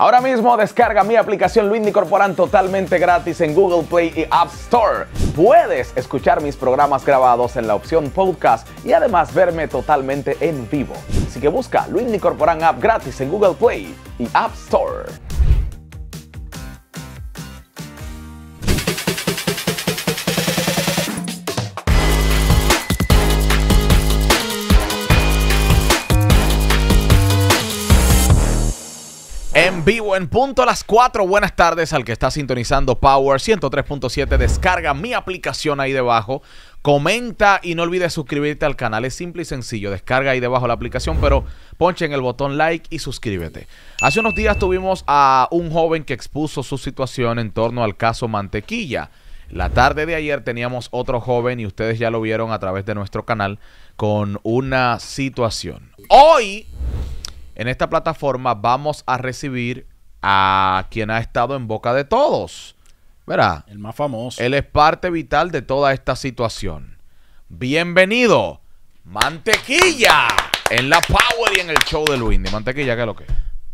Ahora mismo descarga mi aplicación Luis Corporan totalmente gratis en Google Play y App Store. Puedes escuchar mis programas grabados en la opción podcast y además verme totalmente en vivo. Así que busca Luis Corporan App gratis en Google Play y App Store. vivo en punto a las 4. Buenas tardes al que está sintonizando Power 103.7. Descarga mi aplicación ahí debajo. Comenta y no olvides suscribirte al canal. Es simple y sencillo. Descarga ahí debajo la aplicación, pero ponche en el botón like y suscríbete. Hace unos días tuvimos a un joven que expuso su situación en torno al caso Mantequilla. La tarde de ayer teníamos otro joven y ustedes ya lo vieron a través de nuestro canal con una situación. Hoy en esta plataforma vamos a recibir a quien ha estado en boca de todos. ¿Verdad? El más famoso. Él es parte vital de toda esta situación. Bienvenido, Mantequilla, en la Power y en el show de Luini. Mantequilla, ¿qué es lo que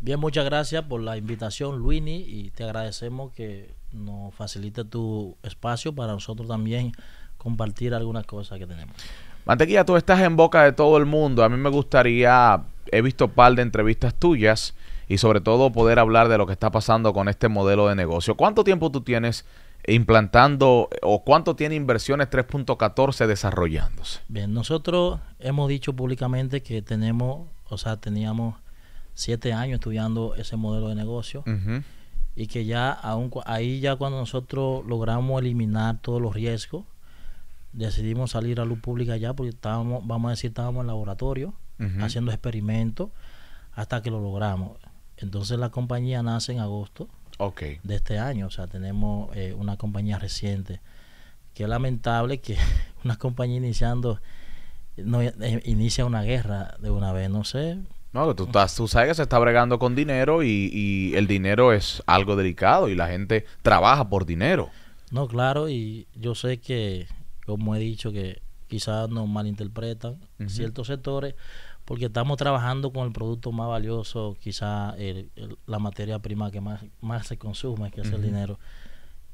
Bien, muchas gracias por la invitación, Luini, y te agradecemos que nos facilite tu espacio para nosotros también compartir algunas cosas que tenemos. Mantequilla, tú estás en boca de todo el mundo. A mí me gustaría he visto un par de entrevistas tuyas y sobre todo poder hablar de lo que está pasando con este modelo de negocio. ¿Cuánto tiempo tú tienes implantando o cuánto tiene inversiones 3.14 desarrollándose? Bien, nosotros hemos dicho públicamente que tenemos, o sea, teníamos siete años estudiando ese modelo de negocio. Y que ya, aún, ahí ya cuando nosotros logramos eliminar todos los riesgos, decidimos salir a luz pública ya porque estábamos, vamos a decir, estábamos en laboratorio haciendo experimentos hasta que lo logramos. Entonces la compañía nace en agosto de este año, o sea, tenemos eh, una compañía reciente. Qué lamentable que una compañía iniciando eh, inicia una guerra de una vez, no sé. No, tú, sabes que se está bregando con dinero y, el dinero es algo delicado y la gente trabaja por dinero. No, claro, y yo sé que, como he dicho, que quizás nos malinterpretan ...en ciertos sectores, porque estamos trabajando con el producto más valioso, quizás la materia prima que más, más se consume, que es el dinero.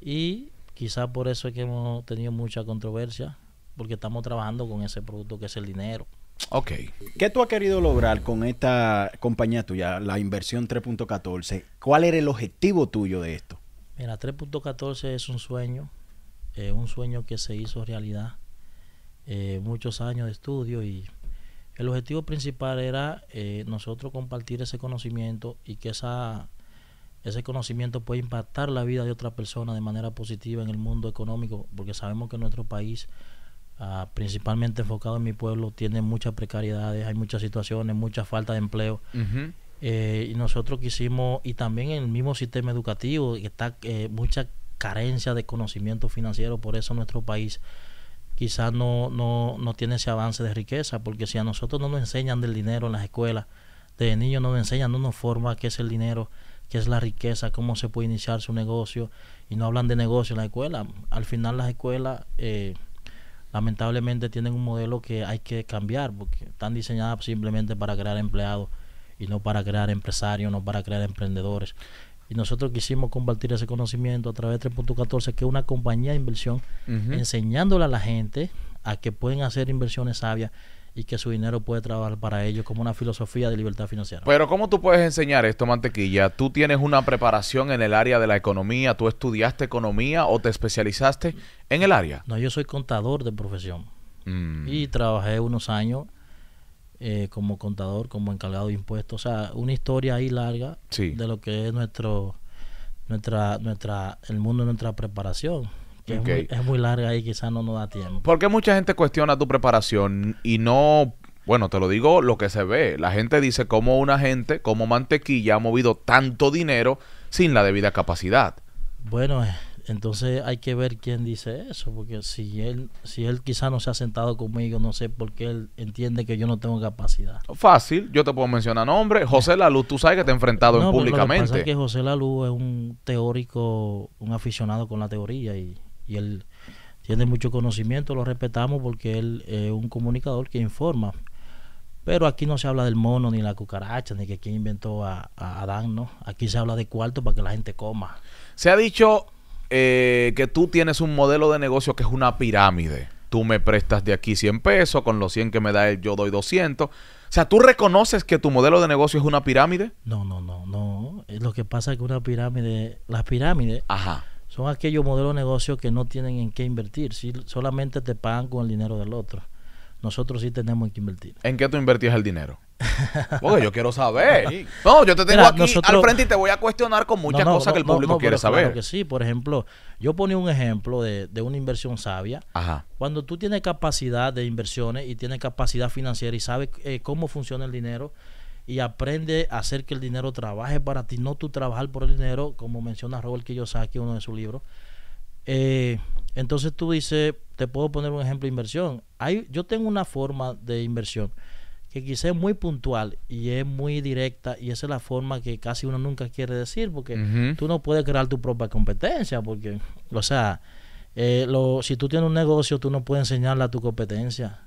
Y quizás por eso es que hemos tenido mucha controversia, porque estamos trabajando con ese producto que es el dinero. Ok. ¿Qué tú has querido lograr con esta compañía tuya, la inversión 3.14? ¿Cuál era el objetivo tuyo de esto? Mira, 3.14 es un sueño, eh, un sueño que se hizo realidad. Eh, muchos años de estudio y el objetivo principal era eh, nosotros compartir ese conocimiento y que esa, ese conocimiento pueda impactar la vida de otra persona de manera positiva en el mundo económico, porque sabemos que nuestro país, ah, principalmente enfocado en mi pueblo, tiene muchas precariedades, hay muchas situaciones, mucha falta de empleo. Eh, y nosotros quisimos, y también en el mismo sistema educativo, está mucha carencia de conocimiento financiero, por eso nuestro país quizás no, no, no tiene ese avance de riqueza, porque si a nosotros no nos enseñan del dinero en las escuelas, de niños no nos enseñan, no nos forma qué es el dinero, qué es la riqueza, cómo se puede iniciar su negocio, y no hablan de negocio en la escuela. Al final las escuelas... Eh, lamentablemente tienen un modelo que hay que cambiar porque están diseñadas simplemente para crear empleados y no para crear empresarios, no para crear emprendedores. Y nosotros quisimos compartir ese conocimiento a través de 3.14, que es una compañía de inversión, enseñándola enseñándole a la gente a que pueden hacer inversiones sabias y que su dinero puede trabajar para ellos como una filosofía de libertad financiera. Pero ¿cómo tú puedes enseñar esto, Mantequilla? ¿Tú tienes una preparación en el área de la economía? ¿Tú estudiaste economía o te especializaste en el área? No, yo soy contador de profesión mm. y trabajé unos años eh, como contador, como encargado de impuestos. O sea, una historia ahí larga de lo que es nuestro, nuestra, nuestra, el mundo de nuestra preparación. Que es, muy, larga y quizás no nos da tiempo. Porque mucha gente cuestiona tu preparación y no, bueno, te lo digo lo que se ve. La gente dice cómo una gente como mantequilla ha movido tanto dinero sin la debida capacidad. Bueno, eh, entonces hay que ver quién dice eso, porque si él, si él quizá no se ha sentado conmigo, no sé por qué él entiende que yo no tengo capacidad. Fácil, yo te puedo mencionar nombre. José Luz tú sabes que te he enfrentado no, públicamente. Lo que pasa es que José Lalu es un teórico, un aficionado con la teoría y, él tiene mucho conocimiento, lo respetamos porque él es un comunicador que informa. Pero aquí no se habla del mono, ni la cucaracha, ni que quién inventó a, a Adán, ¿no? Aquí se habla de cuarto para que la gente coma. Se ha dicho eh, que tú tienes un modelo de negocio que es una pirámide. Tú me prestas de aquí 100 pesos, con los 100 que me da él yo doy 200. O sea, ¿tú reconoces que tu modelo de negocio es una pirámide? No, no, no, no. Eh, lo que pasa es que una pirámide, las pirámides son aquellos modelos de negocio que no tienen en qué invertir, si solamente te pagan con el dinero del otro. Nosotros sí tenemos en qué invertir. ¿En qué tú invertías el dinero? Porque yo quiero saber. No, yo te tengo aquí al frente y te voy a cuestionar con muchas cosas que el público quiere saber. que sí, por ejemplo, yo ponía un ejemplo de, una inversión sabia. Ajá. Cuando tú tienes capacidad de inversiones y tienes capacidad financiera y sabes eh, cómo funciona el dinero y aprende a hacer que el dinero trabaje para ti, no tú trabajar por el dinero, como menciona Robert Kiyosaki en uno de sus libros. Eh, entonces tú dices, te puedo poner un ejemplo de inversión. yo tengo una forma de inversión que quizá es muy puntual y es muy directa y esa es la forma que casi uno nunca quiere decir porque tú no puedes crear tu propia competencia porque, o sea, eh, lo, si tú tienes un negocio tú no puedes enseñarle a tu competencia.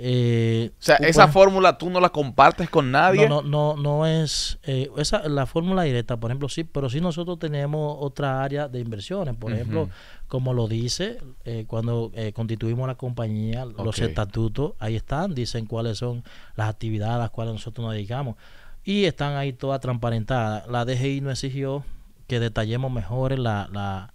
Eh, o sea, esa fórmula tú no la compartes con nadie. No, no, no, es eh, esa la fórmula directa, por ejemplo, sí, pero sí nosotros tenemos otra área de inversiones, por ejemplo, como lo dice, eh, cuando eh, constituimos la compañía, los estatutos, ahí están, dicen cuáles son las actividades a las cuales nosotros nos dedicamos. Y están ahí todas transparentadas. La DGI no exigió que detallemos mejor las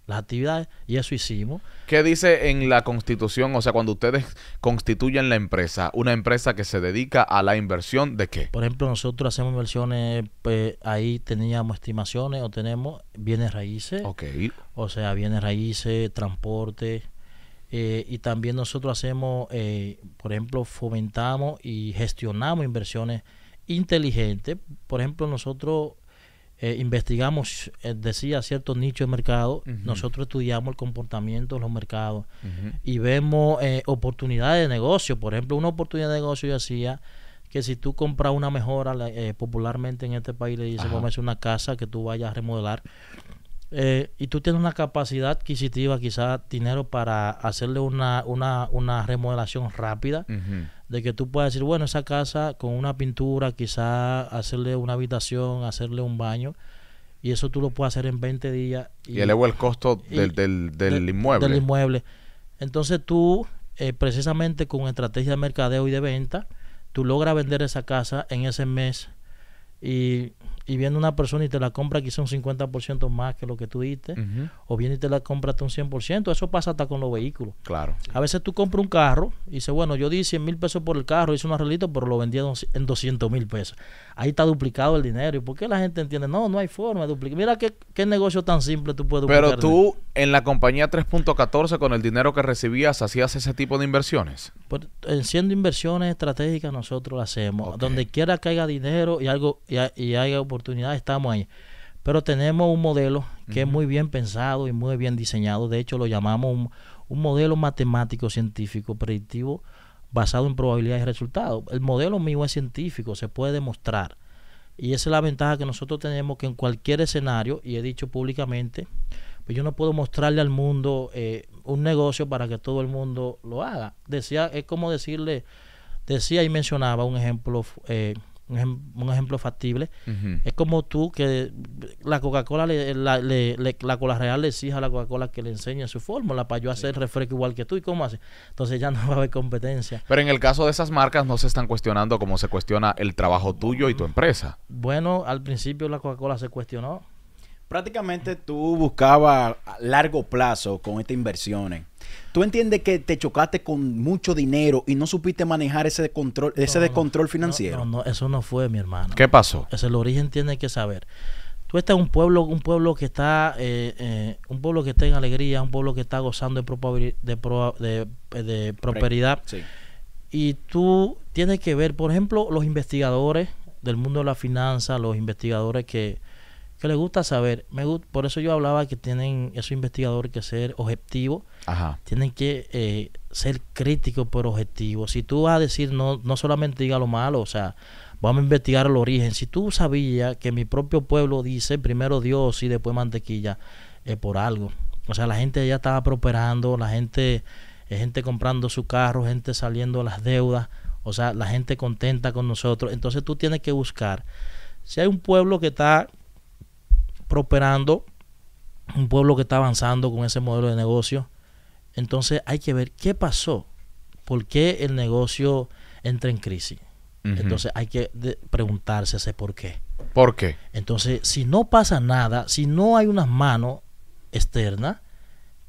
actividades y eso hicimos. ¿Qué dice en la constitución? O sea, cuando ustedes constituyen la empresa, una empresa que se dedica a la inversión de qué? Por ejemplo, nosotros hacemos inversiones, pues, ahí teníamos estimaciones o tenemos bienes raíces. Ok. O sea, bienes raíces, transporte. Eh, y también nosotros hacemos, eh, por ejemplo, fomentamos y gestionamos inversiones inteligentes. Por ejemplo, nosotros eh, investigamos, eh, decía, ciertos nichos de mercado, nosotros estudiamos el comportamiento de los mercados y vemos eh, oportunidades de negocio. Por ejemplo, una oportunidad de negocio yo hacía que si tú compras una mejora, popularmente en este país le dices, vamos a hacer una casa que tú vayas a remodelar, eh, y tú tienes una capacidad adquisitiva, quizás dinero para hacerle una, una, una remodelación rápida, de que tú puedas decir, bueno, esa casa con una pintura, quizás hacerle una habitación, hacerle un baño, y eso tú lo puedes hacer en 20 días. Y, elevo el costo del, del, del inmueble. Del inmueble. Entonces tú, eh, precisamente con estrategia de mercadeo y de venta, tú logras vender esa casa en ese mes y, y viene una persona y te la compra quizá un 50% más que lo que tú diste, o viene y te la compra hasta un 100%, eso pasa hasta con los vehículos. Claro. A veces tú compras un carro y dices, bueno, yo di 100 mil pesos por el carro, hice un arreglito, pero lo vendí en 200 mil pesos ahí está duplicado el dinero. ¿Y por qué la gente entiende? No, no hay forma de duplicar. Mira qué, negocio tan simple tú puedes duplicar. Pero tú, en la compañía 3.14, con el dinero que recibías, ¿hacías ese tipo de inversiones? Pues, siendo inversiones estratégicas, nosotros lo hacemos. Donde quiera que haya dinero y, algo, y, haya oportunidad, estamos ahí. Pero tenemos un modelo que es muy bien pensado y muy bien diseñado. De hecho, lo llamamos un modelo matemático, científico, predictivo basado en probabilidad y resultados. El modelo mío es científico, se puede demostrar. Y esa es la ventaja que nosotros tenemos que en cualquier escenario, y he dicho públicamente, pues yo no puedo mostrarle al mundo eh, un negocio para que todo el mundo lo haga. Decía, es como decirle, decía y mencionaba un ejemplo eh, un, ejemplo factible, es como tú que la Coca-Cola, le, la, Cola Real le exige a la Coca-Cola que le enseñe su fórmula para yo hacer refresco igual que tú y cómo hace. Entonces ya no va a haber competencia. Pero en el caso de esas marcas no se están cuestionando como se cuestiona el trabajo tuyo y tu mm. empresa. Bueno, al principio la Coca-Cola se cuestionó prácticamente tú buscabas a largo plazo con estas inversiones. ¿Tú entiendes que te chocaste con mucho dinero y no supiste manejar ese control, ese descontrol financiero? No, eso no fue, mi hermano. ¿Qué pasó? Ese es el origen tiene que saber. Tú estás en un pueblo, un pueblo que está, eh, eh, un pueblo que está en alegría, un pueblo que está gozando de, prosperidad. Y tú tienes que ver, por ejemplo, los investigadores del mundo de la finanza, los investigadores que que le gusta saber. Me gusta, por eso yo hablaba que tienen esos investigadores que ser objetivos. Tienen que eh, ser críticos pero objetivos. Si tú vas a decir, no, no solamente diga lo malo, o sea, vamos a investigar el origen. Si tú sabías que mi propio pueblo dice primero Dios y después mantequilla, es por algo. O sea, la gente ya estaba prosperando, la gente, eh, gente comprando su carro, gente saliendo las deudas, o sea, la gente contenta con nosotros. Entonces tú tienes que buscar. Si hay un pueblo que está operando, un pueblo que está avanzando con ese modelo de negocio. Entonces hay que ver qué pasó, por qué el negocio entra en crisis. Entonces hay que preguntarse ese por qué. ¿Por qué? Entonces, si no pasa nada, si no hay una mano externa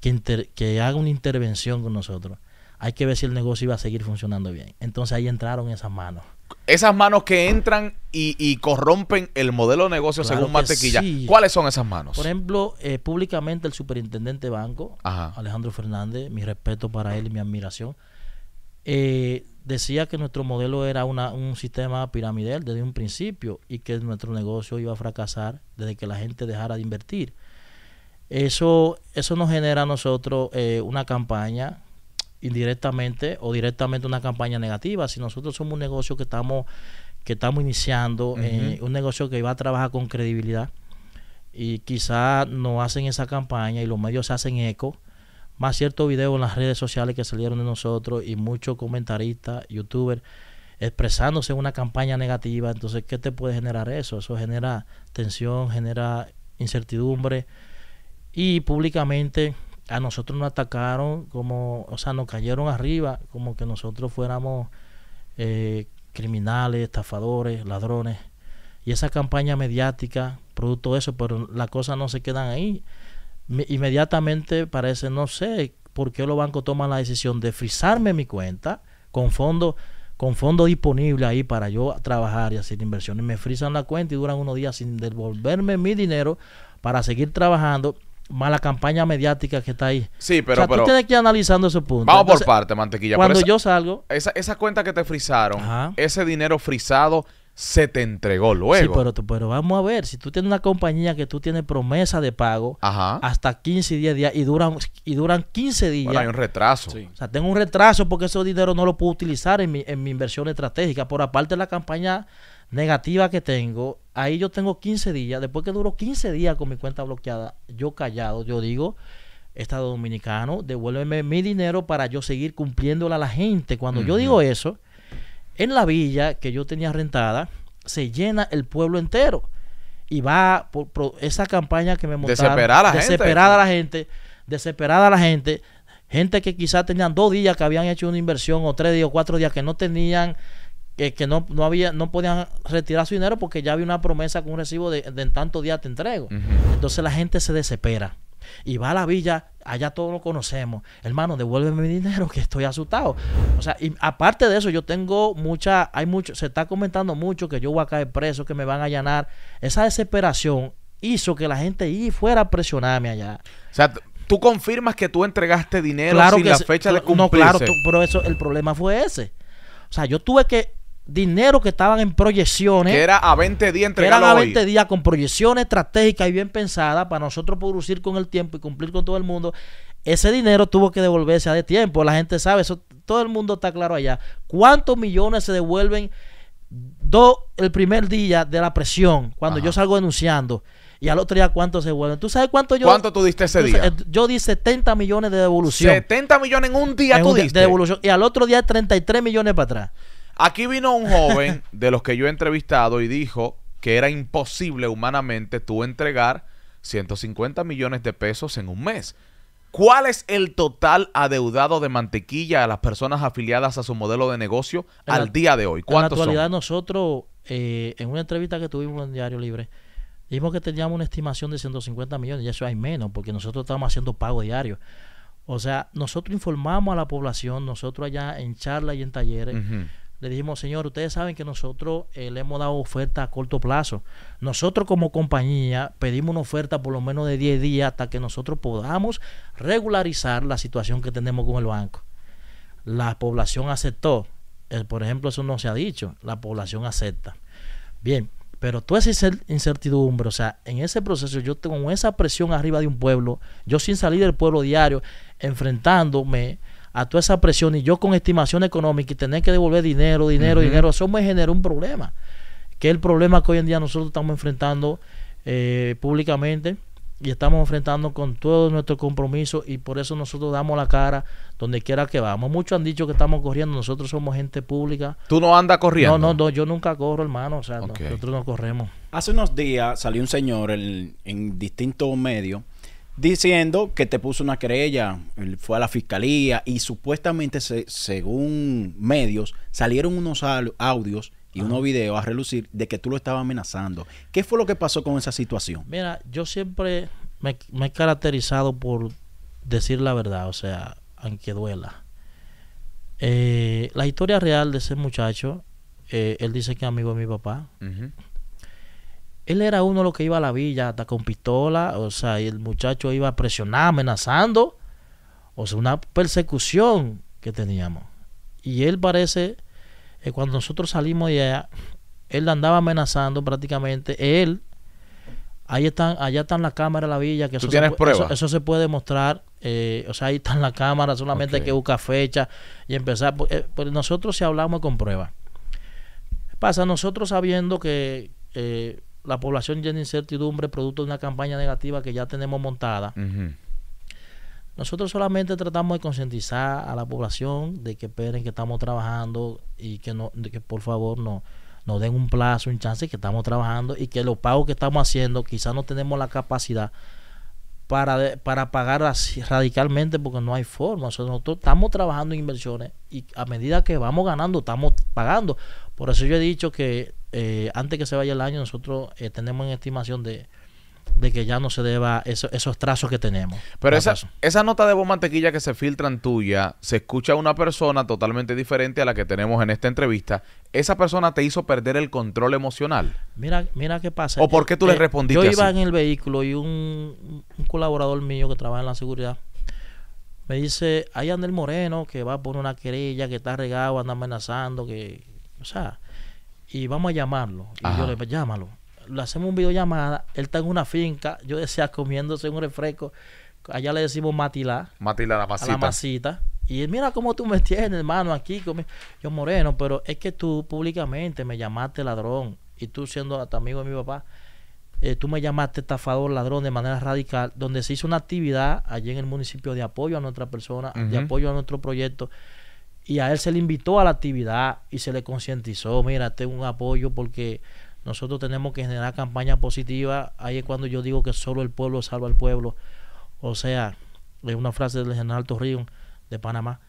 que, que haga una intervención con nosotros, hay que ver si el negocio iba a seguir funcionando bien. Entonces ahí entraron esas manos esas manos que entran y, corrompen el modelo de negocio según Matequilla. ¿Cuáles son esas manos? Por ejemplo, eh, públicamente el superintendente de banco, Alejandro Fernández, mi respeto para él y mi admiración, eh, decía que nuestro modelo era un sistema piramidal desde un principio y que nuestro negocio iba a fracasar desde que la gente dejara de invertir. Eso, eso nos genera a nosotros eh, una campaña indirectamente o directamente una campaña negativa. Si nosotros somos un negocio que estamos, que estamos iniciando, eh, un negocio que va a trabajar con credibilidad y quizás no hacen esa campaña y los medios hacen eco, más cierto video en las redes sociales que salieron de nosotros y muchos comentaristas, youtubers expresándose en una campaña negativa, entonces ¿qué te puede generar eso? Eso genera tensión, genera incertidumbre y públicamente a nosotros nos atacaron como, o sea, nos cayeron arriba como que nosotros fuéramos eh, criminales, estafadores, ladrones. Y esa campaña mediática, producto de eso, pero las cosas no se quedan ahí. Inmediatamente parece, no sé por qué los bancos toman la decisión de frizarme mi cuenta con fondos con fondo disponible ahí para yo trabajar y hacer inversiones. Me frisan la cuenta y duran unos días sin devolverme mi dinero para seguir trabajando mala campaña mediática que está ahí. Sí, pero. pero, tú tienes que ir analizando ese punto. Vamos por parte, mantequilla. Cuando yo salgo. Esa, esa, cuenta que te frisaron, ese dinero frisado se te entregó luego. Sí, pero, pero vamos a ver, si tú tienes una compañía que tú tienes promesa de pago hasta 15 10 días y duran, y duran 15 días. Bueno, hay un retraso. Sí. O sea, tengo un retraso porque ese dinero no lo puedo utilizar en mi, en mi inversión estratégica. Por aparte la campaña negativa que tengo, ahí yo tengo 15 días, después que duró 15 días con mi cuenta bloqueada, yo callado, yo digo, Estado Dominicano, devuélveme mi dinero para yo seguir cumpliéndola a la gente. Cuando yo digo eso, en la villa que yo tenía rentada, se llena el pueblo entero. Y va por, esa campaña que me montaron. Desesperada la desesperada la gente. Desesperada la gente. Gente que quizás tenían dos días que habían hecho una inversión o tres días o cuatro días que no tenían que, no, había, no podían retirar su dinero porque ya había una promesa con un recibo de, en tantos días te entrego. Entonces la gente se desespera y va a la villa, allá todos lo conocemos. Hermano, devuélveme mi dinero que estoy asustado. O sea, y aparte de eso, yo tengo mucha, hay mucho, se está comentando mucho que yo voy a caer preso, que me van a allanar. Esa desesperación hizo que la gente y fuera a presionarme allá. O sea, tú confirmas que tú entregaste dinero sin la fecha de cumplirse. No, claro, pero eso, el problema fue ese. O sea, yo tuve que dinero que estaban en proyecciones. Que era a 20 días a 20 días con proyecciones estratégicas y bien pensadas para nosotros producir con el tiempo y cumplir con todo el mundo. Ese dinero tuvo que devolverse a de tiempo. La gente sabe, eso todo el mundo está claro allá. ¿Cuántos millones se devuelven do, el primer día de la presión cuando yo salgo denunciando? Y al otro día, ¿cuánto se vuelven? ¿Tú sabes cuánto yo.? ¿Cuánto tú diste ese día? Yo di 70 millones de devolución. ¿70 millones en un día tú diste? devolución. Y al otro día, 33 millones para atrás. Aquí vino un joven de los que yo he entrevistado y dijo que era imposible humanamente tú entregar 150 millones de pesos en un mes. ¿Cuál es el total adeudado de mantequilla a las personas afiliadas a su modelo de negocio al día de hoy? ¿Cuántos en la actualidad nosotros, eh, en una entrevista que tuvimos en Diario Libre, dijimos que teníamos una estimación de 150 millones y eso hay menos porque nosotros estamos haciendo pago diario. O sea, nosotros informamos a la población, nosotros allá en charlas y en talleres. Le dijimos, señor, ustedes saben que nosotros eh, le hemos dado oferta a corto plazo. Nosotros como compañía pedimos una oferta por lo menos de 10 días hasta que nosotros podamos regularizar la situación que tenemos con el banco. La población aceptó. Eh, por ejemplo, eso no se ha dicho. La población acepta. Bien, pero toda esa incertidumbre, o sea, en ese proceso yo tengo esa presión arriba de un pueblo, yo sin salir del pueblo diario, enfrentándome a toda esa presión y yo con estimación económica y tener que devolver dinero, dinero, dinero, eso me generó un problema, que es el problema que hoy en día nosotros estamos enfrentando eh, públicamente y estamos enfrentando con todo nuestro compromiso y por eso nosotros damos la cara donde quiera que vamos. Muchos han dicho que estamos corriendo, nosotros somos gente pública. ¿Tú no andas corriendo? No, no, yo nunca corro, hermano, o sea, nosotros no corremos. Hace unos días salió un señor en distintos medios diciendo que te puso una querella, él fue a la fiscalía y supuestamente, según medios, salieron unos audios y unos videos a relucir de que tú lo estabas amenazando. ¿Qué fue lo que pasó con esa situación? Mira, yo siempre me, he caracterizado por decir la verdad, o sea, aunque duela. Eh, la historia real de ese muchacho, eh, él dice que es amigo de mi papá. Él era uno lo que iba a la villa hasta con pistola, o sea, y el muchacho iba a presionar, amenazando, o sea, una persecución que teníamos. Y él parece, que cuando nosotros salimos de allá, él andaba amenazando prácticamente, él, ahí están, allá están las cámaras de la villa, que ¿Tú eso, tienes se, Eso, se puede mostrar, eh, o sea, ahí en la cámara, solamente hay que buscar fecha y empezar, Porque eh, pues nosotros si hablamos con pruebas. Pasa, nosotros sabiendo que... Eh, la población llena de incertidumbre producto de una campaña negativa que ya tenemos montada. Nosotros solamente tratamos de concientizar a la población de que esperen que estamos trabajando y que no, que por favor no, nos den un plazo, un chance que estamos trabajando y que los pagos que estamos haciendo quizás no tenemos la capacidad para, para pagar así radicalmente porque no hay forma. nosotros estamos trabajando en inversiones y a medida que vamos ganando, estamos pagando. Por eso yo he dicho que eh, antes que se vaya el año, nosotros eh, tenemos en estimación de de que ya no se deba eso, esos trazos que tenemos. Pero esa, esa nota de voz mantequilla que se filtra en tuya, se escucha a una persona totalmente diferente a la que tenemos en esta entrevista. ¿Esa persona te hizo perder el control emocional? Mira, mira qué pasa. ¿O por qué tú le eh, respondiste? Yo iba en el vehículo y un, colaborador mío que trabaja en la seguridad me dice, ahí anda moreno que va a poner una querella, que está regado, anda amenazando, que, o sea, y vamos a llamarlo. Y yo le llámalo lo hacemos un videollamada, él está en una finca, yo decía comiéndose un refresco, allá le decimos matilá. Matilá, la pasita. la Y él, mira cómo tú me tienes, hermano, aquí. Yo, Moreno, pero es que tú públicamente me llamaste ladrón. Y tú siendo hasta amigo de mi papá, eh, tú me llamaste estafador, ladrón de manera radical, donde se hizo una actividad allí en el municipio de apoyo a nuestra persona, de apoyo a nuestro proyecto. Y a él se le invitó a la actividad y se le concientizó, mira, tengo un apoyo porque nosotros tenemos que generar campañas positivas. Ahí es cuando yo digo que solo el pueblo salva al pueblo. O sea, es una frase del general Torrión de Panamá.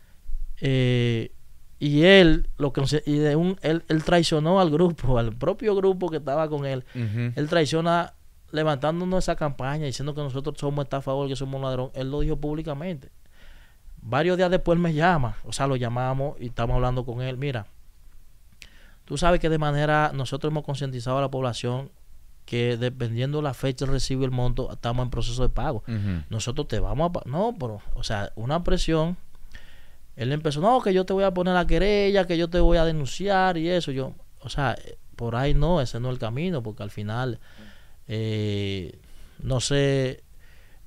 Eh, y él lo que de un, él, traicionó al grupo, al propio grupo que estaba con él. Él traiciona levantándonos esa campaña, diciendo que nosotros somos favor que somos ladrón. Él lo dijo públicamente. Varios días después me llama, o sea, lo llamamos y estamos hablando con él. Mira, Tú sabes que de manera, nosotros hemos concientizado a la población que dependiendo la fecha recibe el monto, estamos en proceso de pago. Nosotros te vamos a... No, pero, o sea, una presión. Él empezó, no, que yo te voy a poner la querella, que yo te voy a denunciar y eso. Yo, o sea, eh, por ahí no, ese no es el camino, porque al final, eh, no sé,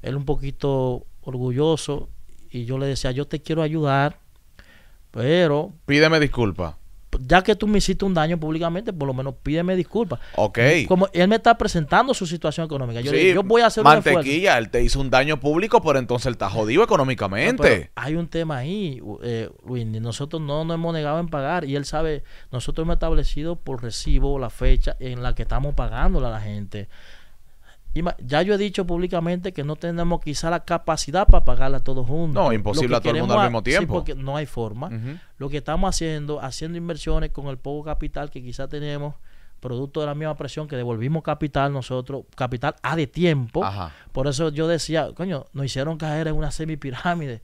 él un poquito orgulloso y yo le decía, yo te quiero ayudar, pero... Pídeme disculpa ya que tú me hiciste un daño públicamente, por lo menos pídeme disculpas. Ok. Como él me está presentando su situación económica. Yo, yo voy a hacer Mantequilla, él te hizo un daño público, pero entonces él está jodido económicamente. hay un tema ahí, eh, Nosotros no nos hemos negado en pagar y él sabe, nosotros hemos establecido por recibo la fecha en la que estamos pagándole a la gente. Ya yo he dicho públicamente que no tenemos quizá la capacidad para pagarla todos juntos. No, imposible a todo el mundo al mismo tiempo. no hay forma. Lo que estamos haciendo, haciendo inversiones con el poco capital que quizá tenemos, producto de la misma presión que devolvimos capital nosotros, capital a de tiempo. Por eso yo decía, coño, nos hicieron caer en una semipirámide,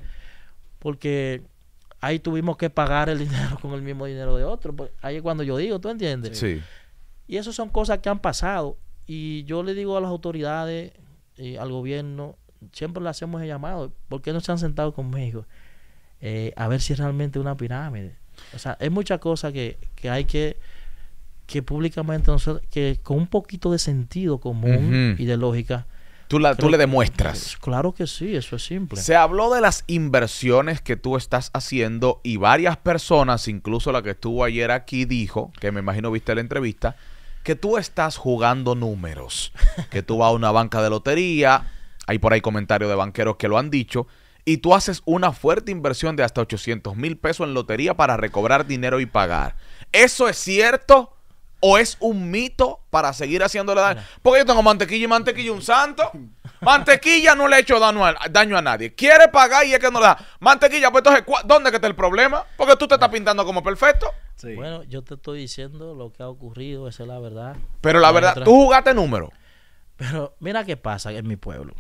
porque ahí tuvimos que pagar el dinero con el mismo dinero de otro. Pues, ahí es cuando yo digo, ¿tú entiendes? Sí. Y eso son cosas que han pasado y yo le digo a las autoridades, y eh, al gobierno, siempre le hacemos el llamado, ¿por qué no se han sentado conmigo? Eh, a ver si es realmente una pirámide. O sea, es muchas cosas que, hay que, que públicamente nosotros, que con un poquito de sentido común y de lógica, Tú, la, tú, le demuestras. Claro que sí, eso es simple. Se habló de las inversiones que tú estás haciendo y varias personas, incluso la que estuvo ayer aquí, dijo, que me imagino viste la entrevista, que tú estás jugando números, que tú vas a una banca de lotería, hay por ahí comentarios de banqueros que lo han dicho, y tú haces una fuerte inversión de hasta 800 mil pesos en lotería para recobrar dinero y pagar. ¿Eso es cierto? ¿O es un mito para seguir haciéndole daño? Porque yo tengo mantequilla y mantequilla un santo. Mantequilla no le ha hecho daño a, daño a nadie. Quiere pagar y es que no le da. Mantequilla, pues entonces, ¿dónde que está el problema? Porque tú te estás pintando como perfecto. Bueno, yo te estoy diciendo lo que ha ocurrido, esa es la verdad. Pero la verdad, tú jugaste número. Pero mira qué pasa en mi pueblo.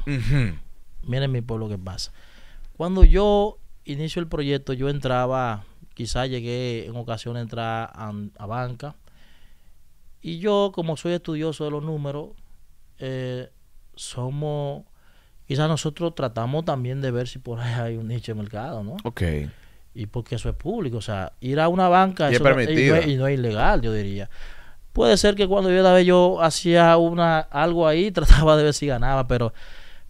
Mira en mi pueblo qué pasa. Cuando yo inicio el proyecto, yo entraba, quizás llegué en ocasión a entrar a, banca. Y yo, como soy estudioso de los números, eh, somos, quizás nosotros tratamos también de ver si por ahí hay un nicho de mercado, ¿no? Ok y porque eso es público. O sea, ir a una banca y, es permitido. No, y, no, es ilegal, yo diría. Puede ser que cuando yo la vez yo hacía una algo ahí, trataba de ver si ganaba, pero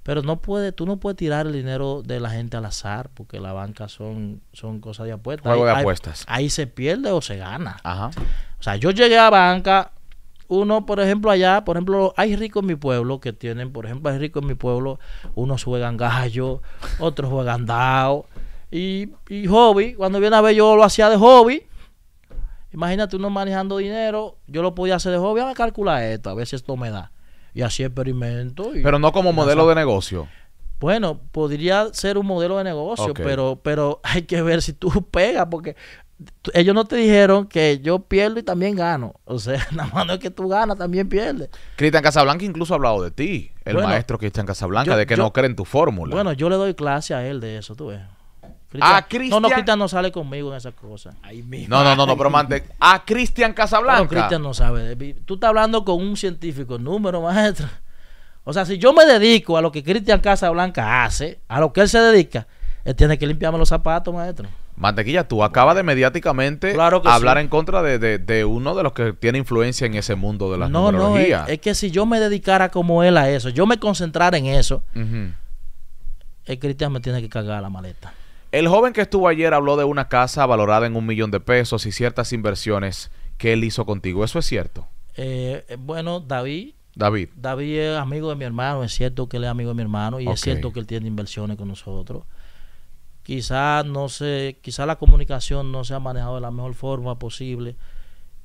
pero no puede, tú no puedes tirar el dinero de la gente al azar, porque la banca son, son cosas de apuestas. ahí, se pierde o se gana. O sea, yo llegué a banca, uno, por ejemplo, allá, por ejemplo, hay ricos en mi pueblo que tienen, por ejemplo, hay ricos en mi pueblo, unos juegan gallo, otros juegan dao. Y, hobby, cuando viene a ver yo lo hacía de hobby. Imagínate uno manejando dinero, yo lo podía hacer de hobby, a calcular esto, a ver si esto me da. Y así experimento. pero no como modelo de negocio. Bueno, podría ser un modelo de negocio, pero, pero hay que ver si tú pegas, porque ellos no te dijeron que yo pierdo y también gano. O sea, nada más no es que tú ganas, también pierdes. Cristian Casablanca incluso ha hablado de ti, el maestro Cristian Casablanca, de que no creen tu fórmula. Bueno, yo le doy clase a él de eso, tú ves no, no, Cristian no sale conmigo en esas cosas. Ay, no, no, no, no, pero mante, a Cristian Casablanca. No, Cristian no sabe. Tú estás hablando con un científico, número maestro. O sea, si yo me dedico a lo que Cristian Casablanca hace, a lo que él se dedica, él tiene que limpiarme los zapatos, maestro. Mantequilla, tú acabas de mediáticamente hablar en contra de, uno de los que tiene influencia en ese mundo de la no, No, es, que si yo me dedicara como él a eso, yo me concentrara en eso, el Cristian me tiene que cargar la maleta. El joven que estuvo ayer habló de una casa valorada en un millón de pesos y ciertas inversiones que él hizo contigo. ¿Eso es cierto? Eh, eh bueno, David. David. David es amigo de mi hermano, es cierto que él es amigo de mi hermano y es cierto que él tiene inversiones con nosotros. Quizás no sé, quizás la comunicación no se ha manejado de la mejor forma posible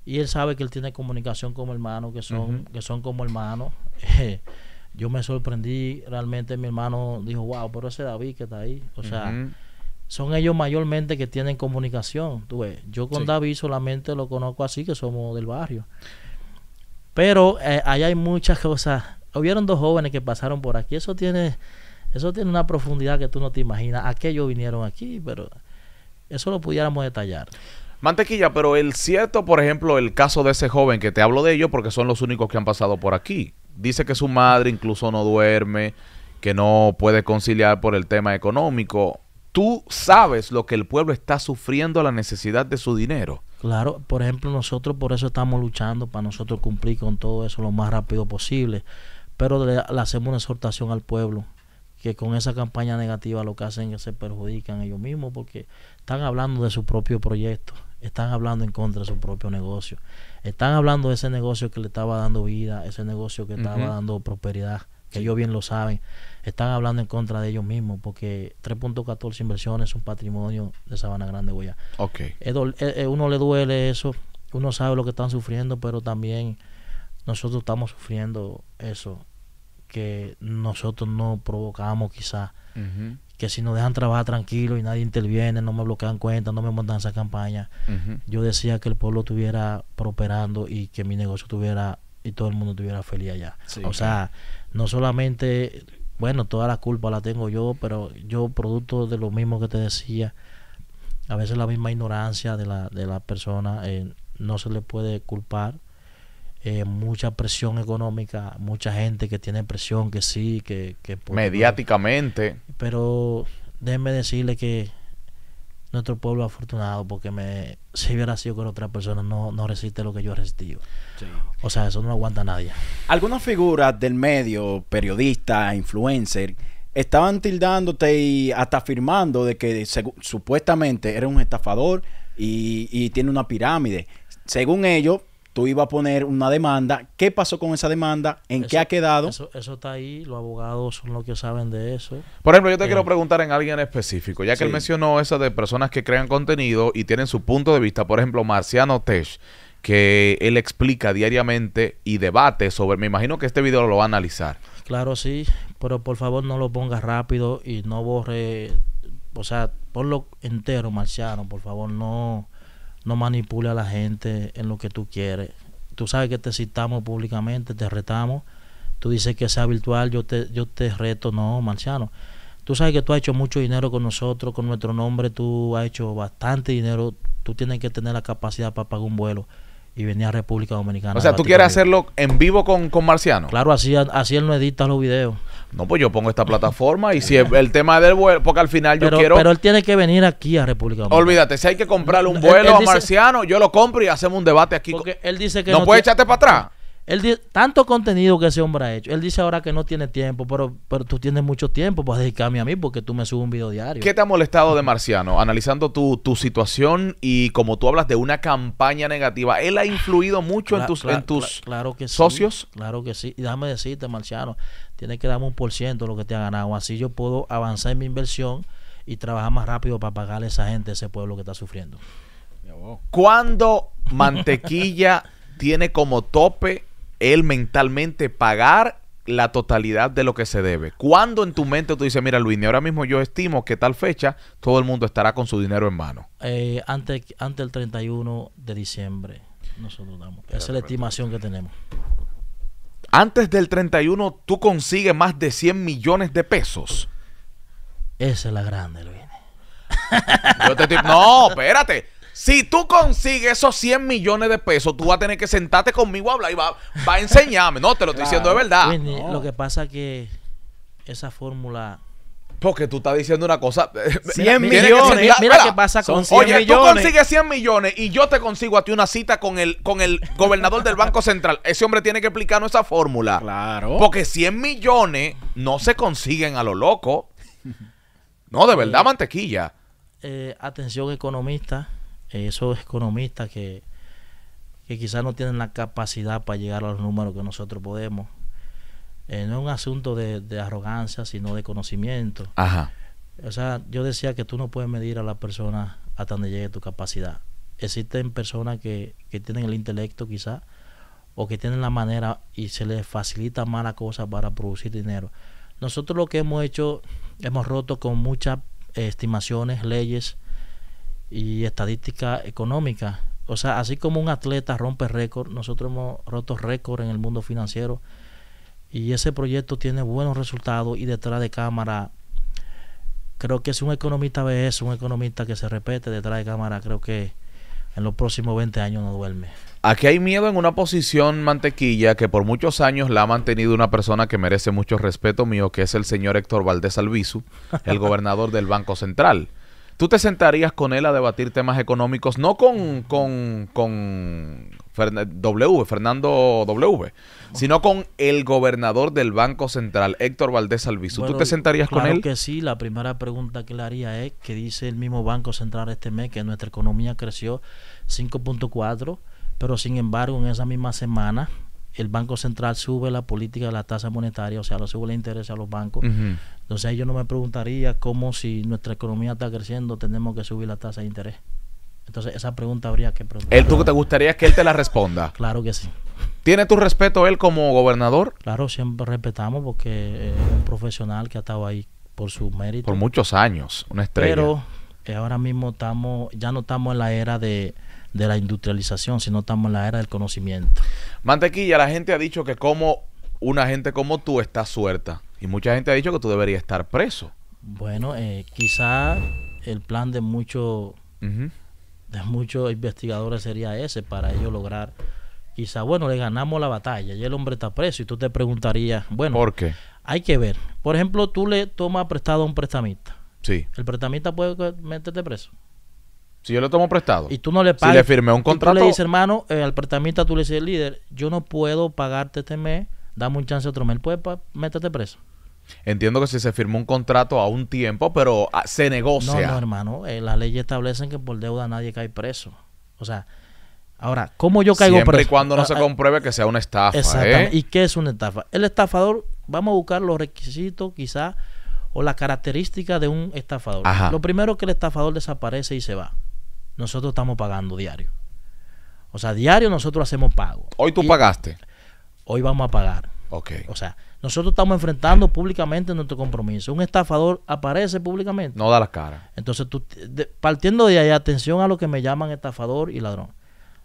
y él sabe que él tiene comunicación como hermano, que son que son como hermanos. Yo me sorprendí realmente, mi hermano dijo, "Wow, pero ese David que está ahí." O sea, son ellos mayormente que tienen comunicación. yo con David solamente lo conozco así, que somos del barrio. Pero eh, allá hay muchas cosas. Hubieron dos jóvenes que pasaron por aquí. Eso tiene, eso tiene una profundidad que tú no te imaginas. Aquellos vinieron aquí, pero eso lo pudiéramos detallar. Mantequilla, pero el cierto, por ejemplo, el caso de ese joven que te hablo de ellos porque son los únicos que han pasado por aquí. Dice que su madre incluso no duerme, que no puede conciliar por el tema económico tú sabes lo que el pueblo está sufriendo, la necesidad de su dinero. Claro, por ejemplo, nosotros por eso estamos luchando para nosotros cumplir con todo eso lo más rápido posible. Pero le, hacemos una exhortación al pueblo que con esa campaña negativa lo que hacen es que se perjudican ellos mismos porque están hablando de su propio proyecto, están hablando en contra de su propio negocio, están hablando de ese negocio que le estaba dando vida, ese negocio que estaba dando prosperidad que ellos bien lo saben, están hablando en contra de ellos mismos, porque 3.14 inversiones es un patrimonio de Sabana Grande, Guayá. Ok. Uno le duele eso, uno sabe lo que están sufriendo, pero también nosotros estamos sufriendo eso que nosotros no provocamos quizás. Que si nos dejan trabajar tranquilo y nadie interviene, no me bloquean cuentas, no me montan esa campaña. Yo decía que el pueblo estuviera prosperando y que mi negocio estuviera y todo el mundo estuviera feliz allá. o sea, no solamente, bueno, toda la culpa la tengo yo, pero yo producto de lo mismo que te decía, a veces la misma ignorancia de la, de persona eh, no se le puede culpar. Eh, mucha presión económica, mucha gente que tiene presión, que sí, que... que Mediáticamente. Pero déjenme decirle que nuestro pueblo afortunado porque me si hubiera sido con otra persona no, no resiste lo que yo he resistido. O sea, eso no aguanta nadie. Algunas figuras del medio, periodistas, influencers, estaban tildándote y hasta afirmando de que supuestamente eres un estafador y, y tiene una pirámide. Según ellos, tú ibas a poner una demanda. ¿Qué pasó con esa demanda? ¿En qué ha quedado? Eso, está ahí, los abogados son los que saben de eso. Por ejemplo, yo te eh. quiero preguntar en alguien específico, ya que él mencionó eso de personas que crean contenido y tienen su punto de vista. Por ejemplo, Marciano Tesh que él explica diariamente y debate sobre, me imagino que este video lo va a analizar. Claro, sí, pero por favor no lo pongas rápido y no borre, o sea, ponlo entero, Marciano, por favor, no, no manipule a la gente en lo que tú quieres. Tú sabes que te citamos públicamente, te retamos. Tú dices que sea virtual, yo te, yo te reto, no, Marciano. Tú sabes que tú has hecho mucho dinero con nosotros, con nuestro nombre, tú has hecho bastante dinero. Tú tienes que tener la capacidad para pagar un vuelo y venía a República Dominicana. O sea, ¿tú quieres hacerlo en vivo con, Marciano? Claro, así, así él no edita los videos. No, pues yo pongo esta plataforma y si el, tema del vuelo, porque al final yo quiero... Pero él tiene que venir aquí a República Dominicana. Olvídate, si hay que comprarle un vuelo a Marciano, yo lo compro y hacemos un debate aquí. Porque él dice que... ¿No, no puede echarte para atrás? Él tanto contenido que ese hombre ha hecho. Él dice ahora que no tiene tiempo, pero, pero tú tienes mucho tiempo para dedicarme a mí porque tú me subes un video diario. ¿Qué te ha molestado de Marciano? Analizando tu, situación y como tú hablas de una campaña negativa, ¿él ha influido mucho en tus, en tus que socios? claro que sí. Y déjame decirte, Marciano, tienes que darme un por ciento de lo que te ha ganado. Así yo puedo avanzar en mi inversión y trabajar más rápido para pagarle a esa gente, a ese pueblo que está sufriendo. ¿Cuándo mantequilla tiene como tope él mentalmente pagar la totalidad de lo que se debe. ¿Cuándo en tu mente tú dices, mira Luis, ahora mismo yo estimo que tal fecha todo el mundo estará con su dinero en mano? antes, del 31 de diciembre nosotros damos. Esa es la estimación que tenemos. Antes del 31 tú consigues más de 100 millones de pesos. Esa es la grande, Luis. no, espérate. Si tú consigues esos 100 millones de pesos, tú vas a tener que sentarte conmigo a hablar y va, a enseñarme. No, te lo estoy diciendo de verdad. Lo que pasa que esa fórmula porque tú estás diciendo una cosa. 100 eh, millones. Mira, qué pasa con 100 Oye, tú consigues 100 millones y yo te consigo a ti una cita con el, con el gobernador del Banco Central. Ese hombre tiene que explicarnos esa fórmula. Claro. Porque 100 millones no se consiguen a lo loco. No, de verdad, mantequilla. Eh, atención, economista esos economistas que, quizás no tienen la capacidad para llegar a los números que nosotros podemos. Eh, no es un asunto de, arrogancia, sino de conocimiento. O sea, yo decía que tú no puedes medir a la persona hasta donde llegue tu capacidad. Existen personas que, tienen el intelecto quizás, o que tienen la manera y se les facilita más la cosa para producir dinero. Nosotros lo que hemos hecho, hemos roto con muchas eh, estimaciones, leyes, y estadística económica. O sea, así como un atleta rompe récord, nosotros hemos roto récord en el mundo financiero y ese proyecto tiene buenos resultados y detrás de cámara creo que si un economista ve eso, un economista que se repete detrás de cámara, creo que en los próximos 20 años no duerme. Aquí hay miedo en una posición mantequilla que por muchos años la ha mantenido una persona que merece mucho respeto mío, que es el señor Héctor Valdés Albizu, el gobernador del Banco Central. ¿Tú te sentarías con él a debatir temas económicos? No con, con, con W, Fernando W, sino con el gobernador del Banco Central, Héctor Valdés Albizu. ¿Tú te sentarías con él? Claro que sí. La primera pregunta que le haría es que dice el mismo Banco Central este mes que nuestra economía creció 5.4, pero sin embargo en esa misma semana el Banco Central sube la política de la tasa monetaria, o sea, lo sube el interés a los bancos. Entonces yo no me preguntaría cómo si nuestra economía está creciendo tenemos que subir la tasa de interés. Entonces esa pregunta habría que preguntar. ¿Él tú te gustaría que él te la responda? claro que sí. ¿Tiene tu respeto él como gobernador? Claro, siempre respetamos porque eh, es un profesional que ha estado ahí por su mérito. Por muchos años, una estrella. Pero eh, ahora mismo estamos, ya no estamos en la era de, la industrialización, sino estamos en la era del conocimiento. Mantequilla, la gente ha dicho que como una gente como tú está suelta. Y mucha gente ha dicho que tú deberías estar preso. Bueno, eh, quizá el plan de muchos de muchos investigadores sería ese para ellos lograr quizá bueno le ganamos la batalla y el hombre está preso y tú te preguntarías bueno ¿por qué? Hay que ver. Por ejemplo, tú le tomas prestado a un prestamista. Sí. El prestamista puede meterte preso. Si yo le tomo prestado. Y tú no le pagas. Si le firmé un contrato. Y tú le dices, hermano, eh, al prestamista tú le dices, líder, yo no puedo pagarte este mes, dame un chance otro mes. Él puede meterte preso. Entiendo que si se firmó un contrato a un tiempo, pero ah, se negocia. No, no, hermano. Eh, las leyes establecen que por deuda nadie cae preso. O sea, ahora, ¿cómo yo caigo preso? y cuando no ah, se ah, compruebe que sea una estafa. Exactamente. ¿eh? ¿Y qué es una estafa? El estafador, vamos a buscar los requisitos, quizá o la característica de un estafador. Lo primero es que el estafador desaparece y se va. Nosotros estamos pagando diario. O sea, diario nosotros hacemos pago. Hoy tú pagaste. Hoy vamos a pagar. Ok. O sea, nosotros estamos enfrentando públicamente nuestro compromiso. Un estafador aparece públicamente. No da la cara. Entonces, tú, partiendo de ahí, atención a lo que me llaman estafador y ladrón.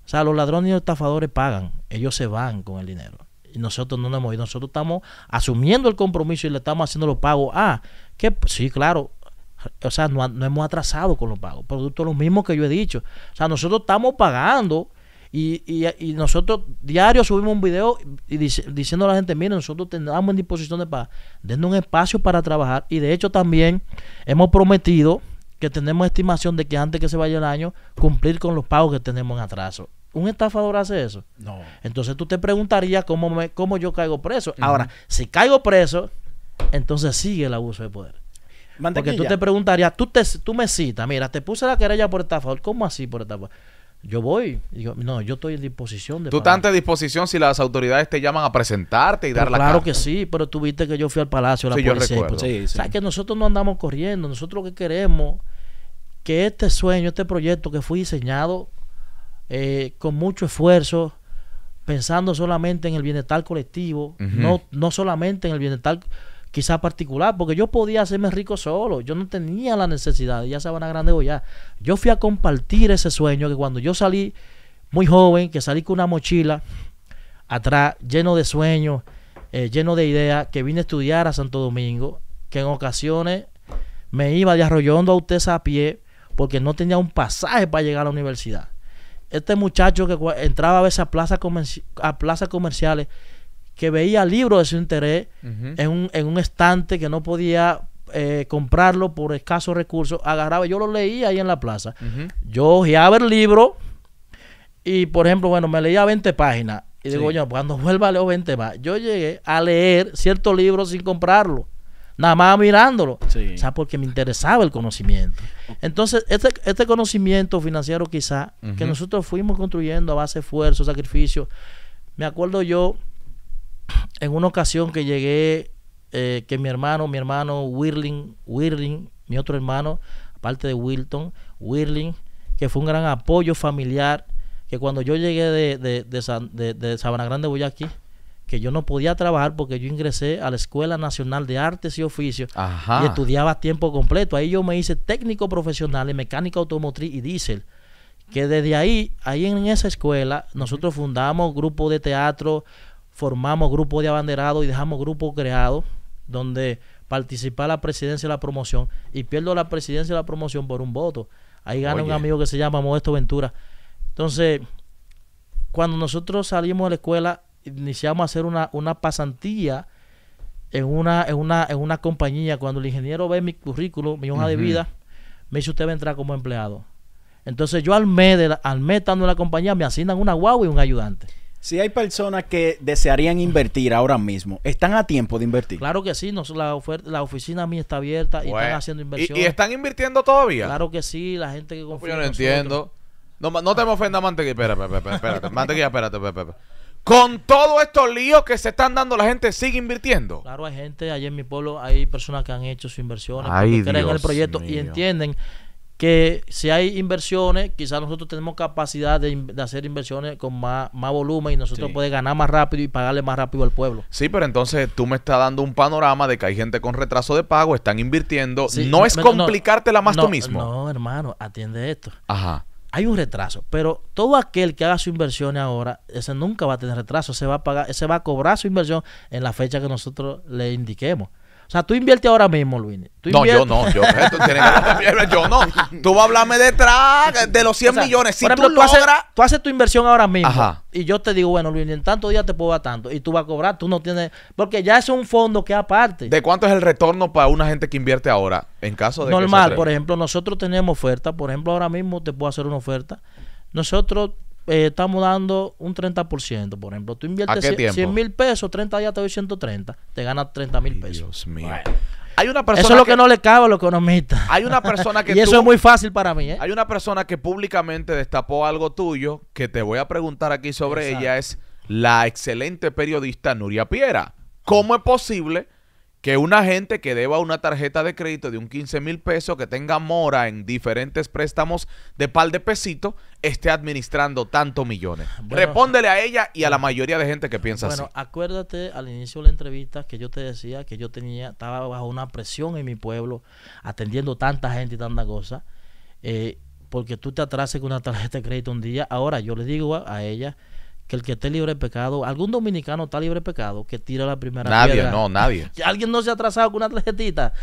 O sea, los ladrones y los estafadores pagan. Ellos se van con el dinero. Y nosotros no nos hemos ido. Nosotros estamos asumiendo el compromiso y le estamos haciendo los pagos. Ah, que sí, claro. O sea, no, hemos atrasado con los pagos. Producto de lo mismo que yo he dicho. O sea, nosotros estamos pagando y, nosotros diario subimos un video y diciendo a la gente, miren, nosotros tenemos en disposición de paz, dennos un espacio para trabajar. Y de hecho también hemos prometido que tenemos estimación de que antes que se vaya el año, cumplir con los pagos que tenemos en atraso. ¿Un estafador hace eso? No. Entonces tú te preguntarías cómo, me, cómo yo caigo preso. Ahora, si caigo preso, entonces sigue el abuso de poder. Porque tú te preguntarías, tú, te, tú me citas, mira, te puse la querella por estafador, ¿cómo así por estafador? yo voy. no, yo estoy en disposición de. Tú estás disposición si las autoridades te llaman a presentarte y dar la Claro que sí, pero tuviste viste que yo fui al Palacio la sí, Yo recuerdo. Pues, o sea, que nosotros no andamos corriendo. Nosotros lo que queremos que este sueño, este proyecto que fue diseñado eh, con mucho esfuerzo, pensando solamente en el bienestar colectivo, no, no solamente en el bienestar quizá particular, porque yo podía hacerme rico solo, yo no tenía la necesidad, ya se van Grande grandes ya. Yo fui a compartir ese sueño que cuando yo salí muy joven, que salí con una mochila atrás, lleno de sueños, eh, lleno de ideas, que vine a estudiar a Santo Domingo, que en ocasiones me iba de arrollando a ustedes a pie, porque no tenía un pasaje para llegar a la universidad. Este muchacho que entraba a veces a plazas comerciales que veía libros de su interés en, un, estante que no podía eh, comprarlo por escasos recursos, agarraba, yo lo leía ahí en la plaza. Yo hojeaba el libro y, por ejemplo, bueno, me leía 20 páginas. Y digo, cuando vuelva leo 20 más. Yo llegué a leer ciertos libros sin comprarlo, nada más mirándolo. O sea, porque me interesaba el conocimiento. Entonces, este, este conocimiento financiero quizá, que nosotros fuimos construyendo a base de esfuerzo, sacrificio, me acuerdo yo en una ocasión que llegué, eh, que mi hermano, mi hermano Whirling, Whirling, mi otro hermano, aparte de Wilton, Whirling, que fue un gran apoyo familiar, que cuando yo llegué de, de, Sabana Grande, aquí, que yo no podía trabajar porque yo ingresé a la Escuela Nacional de Artes y Oficios y estudiaba a tiempo completo. Ahí yo me hice técnico profesional en mecánica automotriz y diésel. Que desde ahí, ahí en esa escuela, nosotros fundamos grupos de teatro, formamos grupos de abanderados y dejamos grupos creados donde participa la presidencia de la promoción y pierdo la presidencia de la promoción por un voto. Ahí gana un amigo que se llama Modesto Ventura. Entonces, cuando nosotros salimos de la escuela, iniciamos a hacer una, una pasantía en una, en, una, en una compañía. Cuando el ingeniero ve mi currículo, mi hoja de vida, me dice usted va a entrar como empleado. Entonces yo al mes, al mes estando en la compañía, me asignan una guagua y un ayudante. Si hay personas que desearían invertir ahora mismo, ¿están a tiempo de invertir? Claro que sí, la, la oficina mía está abierta y están haciendo inversiones. ¿Y, están invirtiendo todavía? Claro que sí, la gente que pues confía. Yo no entiendo. No, te me ofendas, Mantequilla. Espérate, espérate, espérate. mantequilla, espérate, espérate, Con todos estos líos que se están dando, la gente sigue invirtiendo. Claro, hay gente, allá en mi pueblo hay personas que han hecho sus inversiones, Ay, creen el proyecto y entienden que si hay inversiones, quizás nosotros tenemos capacidad de, hacer inversiones con más, volumen y nosotros podemos ganar más rápido y pagarle más rápido al pueblo. Sí, pero entonces tú me estás dando un panorama de que hay gente con retraso de pago, están invirtiendo. no es complicártela más tú mismo. No, hermano, atiende esto. Ajá. Hay un retraso, pero todo aquel que haga su inversión ahora, ese nunca va a tener retraso, se va a pagar, se va a cobrar su inversión en la fecha que nosotros le indiquemos. O sea, tú inviertes ahora mismo, Luis. no, yo no. Yo, eh, tú no. Tú vas a hablarme detrás de los 100 millones. Si tú, logras... tú, haces, tu inversión ahora mismo. Ajá. Y yo te digo, bueno, Luis, en tantos días te puedo dar tanto. Y tú vas a cobrar. Tú no tienes... Porque ya es un fondo que aparte. ¿De cuánto es el retorno para una gente que invierte ahora? En caso de Normal. por ejemplo, nosotros tenemos oferta. Por ejemplo, ahora mismo te puedo hacer una oferta. Nosotros eh, estamos dando un 30%, por ejemplo. Tú inviertes 100 mil pesos, 30 días te doy 130, te ganas 30 mil pesos. Dios mío. Hay una persona eso es lo que, no le cabe a los economistas. Hay una persona que... y eso es muy fácil para mí. ¿eh? Hay una persona que públicamente destapó algo tuyo que te voy a preguntar aquí sobre ella. Es la excelente periodista Nuria Piera. ¿Cómo es posible que una gente que deba una tarjeta de crédito de un 15 mil pesos, que tenga mora en diferentes préstamos de pal de pesito, esté administrando tantos millones. Respóndele a ella y a la mayoría de gente que piensa así. Bueno, acuérdate al inicio de la entrevista que yo te decía que yo tenía, estaba bajo una presión en mi pueblo, atendiendo tanta gente y tanta cosa. Eh, porque tú te atrases con una tarjeta de crédito un día. Ahora yo le digo a ella que el que esté libre de pecado, algún dominicano está libre de pecado, que tira la primera nadie, Nadie, no, nadie. Alguien no se ha atrasado con una tarjetita.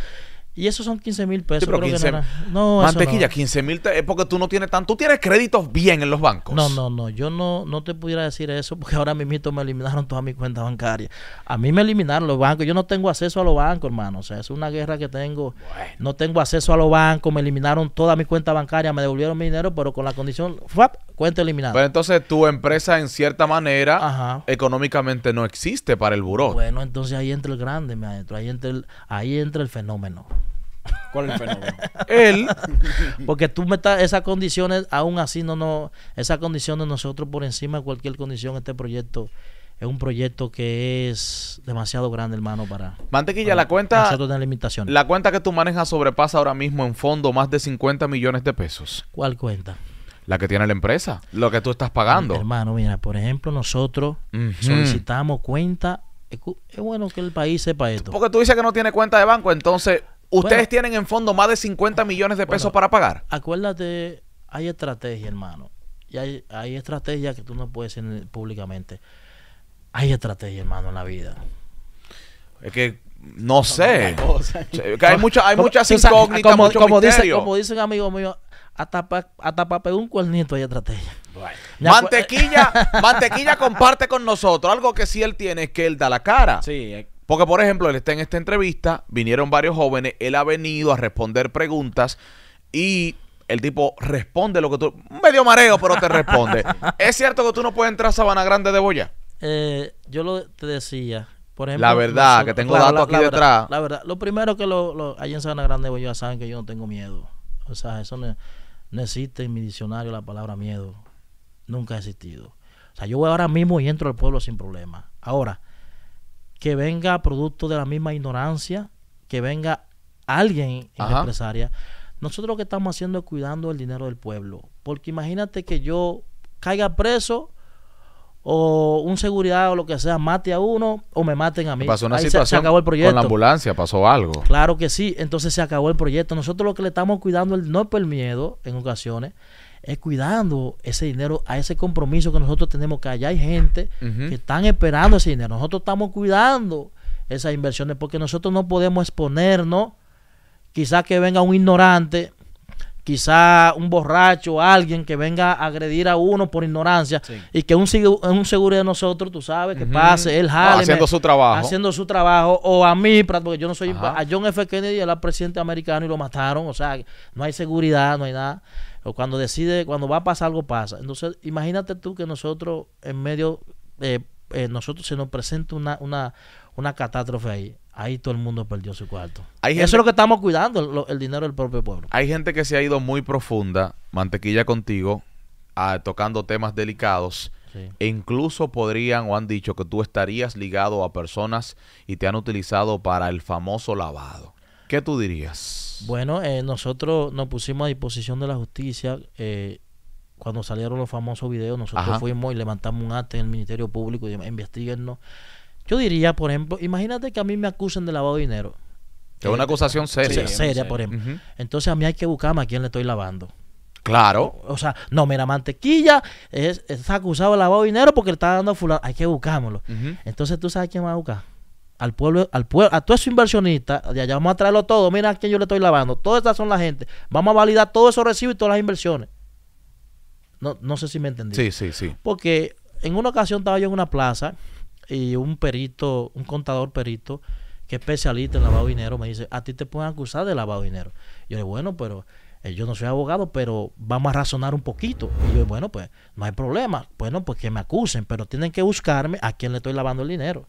Y esos son 15 mil pesos. 15, mantequilla, 15 mil es porque tú no tienes tanto. Tú tienes créditos bien en los bancos. No, no, no. Yo no, no te pudiera decir eso porque ahora mismo me eliminaron todas mis cuentas bancarias. A mí me eliminaron los bancos. Yo no tengo acceso a los bancos, hermano. O sea, es una guerra que tengo. No tengo acceso a los bancos. Me eliminaron todas mis cuentas bancarias. Me devolvieron mi dinero, pero con la condición cuenta eliminada. Pero entonces tu empresa en cierta manera económicamente no existe para el buró. Bueno, entonces ahí entra el grande, maestro, ahí entra el, ahí entra el fenómeno. ¿Cuál es el fenómeno? Él. Porque tú metas esas condiciones, aún así no, no, esas condiciones nosotros por encima de cualquier condición, este proyecto es un proyecto que es demasiado grande, hermano, para. Mantequilla, la cuenta. Nosotros limitaciones. La cuenta que tú manejas sobrepasa ahora mismo en fondo más de 50 millones de pesos. ¿Cuál cuenta? la que tiene la empresa, lo que tú estás pagando. Hermano, mira, por ejemplo, nosotros solicitamos cuenta. Es bueno que el país sepa esto. Porque tú dices que no tiene cuenta de banco, entonces ustedes tienen en fondo más de 50 millones de pesos para pagar. Acuérdate, hay estrategia, hermano. Y hay, hay estrategia que tú no puedes decir públicamente. Hay estrategia, hermano, en la vida. Es que no sé. hay muchas incógnitas, como, como dicen amigos míos, hasta, pa, hasta para un cuernito allá atrás de ella. Mantequilla, mantequilla comparte con nosotros. Algo que sí él tiene es que él da la cara. Sí. Eh. Porque, por ejemplo, él está en esta entrevista, vinieron varios jóvenes, él ha venido a responder preguntas y el tipo responde lo que tú. Medio mareo, pero te responde. ¿Es cierto que tú no puedes entrar a Sabana Grande de Boya? Eh, yo lo te decía. Por ejemplo, la verdad, que tengo datos aquí detrás. La verdad, lo primero que lo, en Sabana Grande de Boya saben que yo no tengo miedo. O sea, eso no es. No existe en mi diccionario la palabra miedo. Nunca ha existido. O sea, yo voy ahora mismo y entro al pueblo sin problema. Ahora, que venga producto de la misma ignorancia, que venga alguien en la empresaria. Nosotros lo que estamos haciendo es cuidando el dinero del pueblo. Porque imagínate que yo caiga preso o un seguridad o lo que sea mate a uno o me maten a mí. Pasó una situación se, acabó el proyecto. con la ambulancia, pasó algo. Claro que sí, entonces se acabó el proyecto. Nosotros lo que le estamos cuidando no es por el miedo en ocasiones, es cuidando ese dinero a ese compromiso que nosotros tenemos que allá hay gente que están esperando ese dinero. Nosotros estamos cuidando esas inversiones porque nosotros no podemos exponernos, quizás que venga un ignorante quizá un borracho, alguien que venga a agredir a uno por ignorancia y que un, un seguro de nosotros, tú sabes, que pase, él ah, jale. haciendo su trabajo. Haciendo su trabajo. O a mí, porque yo no soy... A John F. Kennedy era presidente americano y lo mataron. O sea, no hay seguridad, no hay nada. O cuando decide, cuando va a pasar algo pasa. Entonces, imagínate tú que nosotros en medio... Eh, eh, nosotros se nos presenta una, una, una catástrofe ahí. Ahí todo el mundo perdió su cuarto. Eso es lo que estamos cuidando, el, dinero del propio pueblo. Hay gente que se ha ido muy profunda, mantequilla contigo, tocando temas delicados. E incluso podrían o han dicho que tú estarías ligado a personas y te han utilizado para el famoso lavado. ¿Qué tú dirías? Bueno, eh, nosotros nos pusimos a disposición de la justicia. Eh, cuando salieron los famosos videos, nosotros fuimos y levantamos un acta en el Ministerio Público y investiguennos yo diría, por ejemplo, imagínate que a mí me acusen de lavado de dinero. Que es una eh, acusación seria. Sí, seria, por ejemplo. Entonces a mí hay que buscarme a quién le estoy lavando. Claro. O sea, no, mira, mantequilla está acusado de lavado de dinero porque le está dando a fulano. Hay que buscármelo. Entonces tú sabes a quién va a buscar. Al pueblo, al pueblo, a todos esos inversionistas, de allá vamos a traerlo todo. Mira a quién yo le estoy lavando. Todas estas son la gente. Vamos a validar todos esos recibos y todas las inversiones. No, no sé si me entendí. Sí, sí, sí. Porque en una ocasión estaba yo en una plaza y un perito, un contador perito que es especialista en lavado de dinero, me dice, a ti te pueden acusar de lavado de dinero. Yo le digo, bueno, pero eh, yo no soy abogado, pero vamos a razonar un poquito. Y yo, bueno, pues no hay problema. Bueno, pues que me acusen, pero tienen que buscarme a quién le estoy lavando el dinero.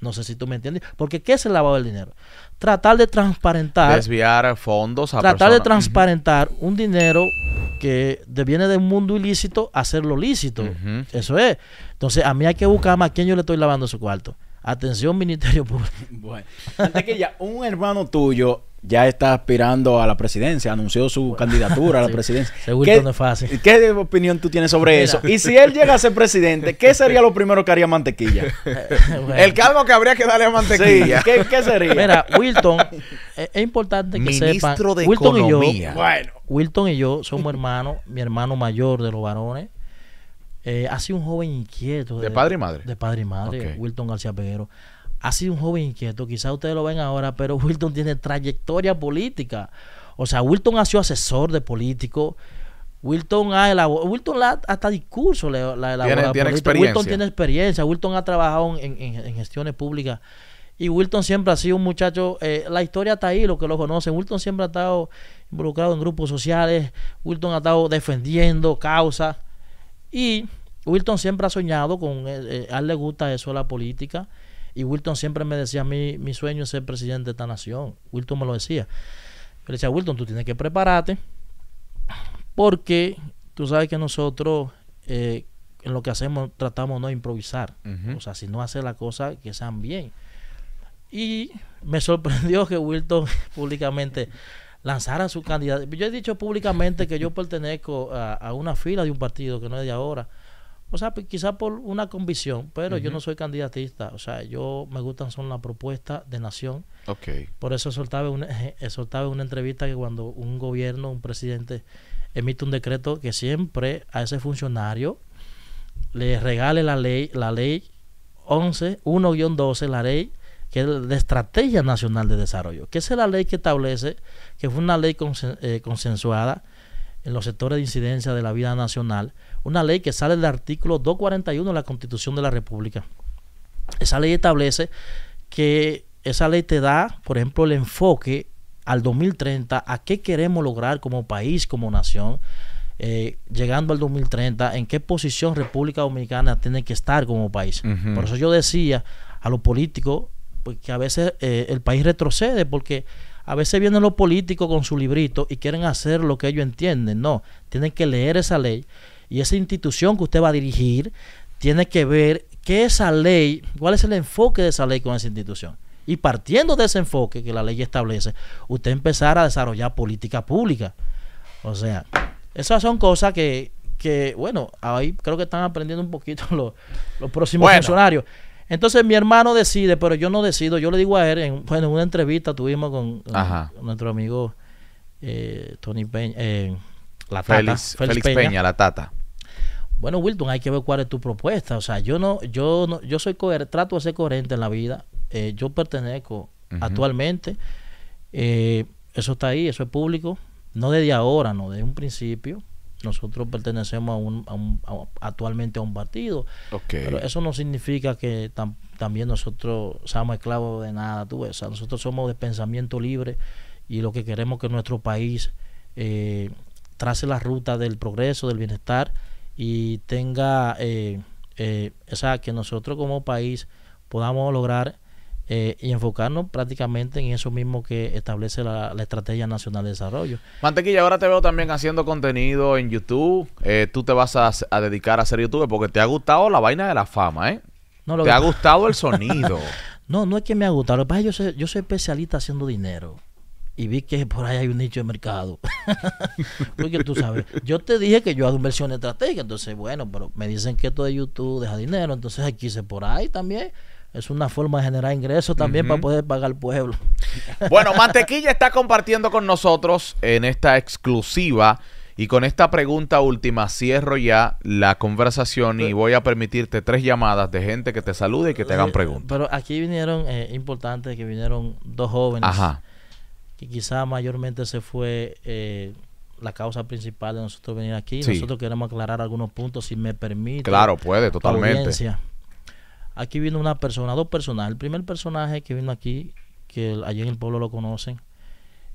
No sé si tú me entiendes. Porque ¿qué es el lavado del dinero? Tratar de transparentar. Desviar fondos a Tratar de transparentar un dinero que viene de un mundo ilícito a hacerlo lícito. Eso es. Entonces, a mí hay que buscar más quién yo le estoy lavando su cuarto. Atención, Ministerio Público. Bueno, antes que ya, un hermano tuyo ya está aspirando a la presidencia, anunció su candidatura a la presidencia. ¿Qué, no ¿Qué opinión tú tienes sobre eso? Y si él llega a ser presidente, ¿qué sería lo primero que haría Mantequilla? El calvo que habría que darle a Mantequilla. ¿qué, sería? Mira, Wilton, eh, es, importante que Ministro De Wilton Y yo, bueno. Wilton y yo somos hermanos, mi hermano mayor de los varones. Eh, ha sido un joven inquieto. ¿De, padre y madre? De padre y madre, Wilton García Peguero ha sido un joven inquieto, quizá ustedes lo ven ahora, pero Wilton tiene trayectoria política. O sea, Wilton ha sido asesor de político. Wilton ha elaborado, Wilton hasta discurso le, la elaborado, Tiene, experiencia. Wilton tiene experiencia. Wilton ha trabajado en, gestiones públicas. Y Wilton siempre ha sido un muchacho, eh, la historia está ahí, los que lo conocen. Wilton siempre ha estado involucrado en grupos sociales. Wilton ha estado defendiendo causas. Y Wilton siempre ha soñado con, eh, eh, a él le gusta eso, la política. Y Wilton siempre me decía, mi, mi sueño es ser presidente de esta nación. Wilton me lo decía. Yo le decía, Wilton, tú tienes que prepararte porque tú sabes que nosotros eh, en lo que hacemos tratamos no improvisar. O sea, si no hace la cosa, que sean bien. Y me sorprendió que Wilton públicamente lanzara su candidato. Yo he dicho públicamente que yo pertenezco a, a, una fila de un partido que no es de ahora. O sea, quizás por una convicción, pero yo no soy candidatista. O sea, yo me gustan son las propuestas de nación. Okay. Por eso soltaba una, eh, soltaba una entrevista que cuando un gobierno, un presidente emite un decreto que siempre a ese funcionario le regale la ley, la ley 11, 1-12, la ley que es de Estrategia Nacional de Desarrollo, que es la ley que establece, que fue una ley eh, consensuada en los sectores de incidencia de la vida nacional, una ley que sale del artículo 241 de la Constitución de la República. Esa ley establece que esa ley te da, por ejemplo, el enfoque al 2030, a qué queremos lograr como país, como nación, eh, llegando al 2030, en qué posición República Dominicana tiene que estar como país. Por eso yo decía a los políticos pues, que a veces eh, el país retrocede porque a veces vienen los políticos con su librito y quieren hacer lo que ellos entienden. No, tienen que leer esa ley y esa institución que usted va a dirigir tiene que ver qué esa ley, cuál es el enfoque de esa ley con esa institución. Y partiendo de ese enfoque que la ley establece, usted empezar a desarrollar política pública. O sea, esas son cosas que, que bueno, ahí creo que están aprendiendo un poquito los, próximos funcionarios. Entonces mi hermano decide, pero yo no decido. Yo le digo a él, en, bueno, en una entrevista tuvimos con, nuestro amigo eh, Tony Peña, eh, la Félix, Peña, la Tata. Bueno, Wilton, hay que ver cuál es tu propuesta. O sea, yo no, yo no, yo soy trato de ser coherente en la vida. Eh, yo pertenezco actualmente. Eh, eso está ahí, eso es público. No desde ahora, no, desde un principio. Nosotros pertenecemos a un, actualmente a un partido. Okay. Pero eso no significa que también nosotros seamos esclavos de nada. Tú nosotros somos de pensamiento libre y lo que queremos que nuestro país eh, trace la ruta del progreso, del bienestar y tenga, eh, eh o que nosotros como país podamos lograr eh, y enfocarnos prácticamente en eso mismo que establece la, Estrategia Nacional de Desarrollo. Mantequilla, ahora te veo también haciendo contenido en YouTube. Eh, tú te vas a, dedicar a ser YouTube porque te ha gustado la vaina de la fama, ¿eh? te ha gustado el sonido. no, no es que me ha gustado. Lo que pasa yo yo soy especialista haciendo dinero y vi que por ahí hay un nicho de mercado. Porque tú sabes, yo te dije que yo hago inversión estratégica, entonces bueno, pero me dicen que esto de YouTube deja dinero, entonces aquí se por ahí también. Es una forma de generar ingresos también para poder pagar al pueblo. bueno, Mantequilla está compartiendo con nosotros en esta exclusiva y con esta pregunta última cierro ya la conversación y voy a permitirte tres llamadas de gente que te salude y que te hagan preguntas. Pero aquí vinieron, es eh, importante que vinieron dos jóvenes. Ajá que quizá mayormente se fue eh, la causa principal de nosotros venir aquí. Nosotros queremos aclarar algunos puntos, si me permite. Claro, puede, totalmente. Aquí vino una persona, dos personajes. El primer personaje que vino aquí, que allí en el pueblo lo conocen,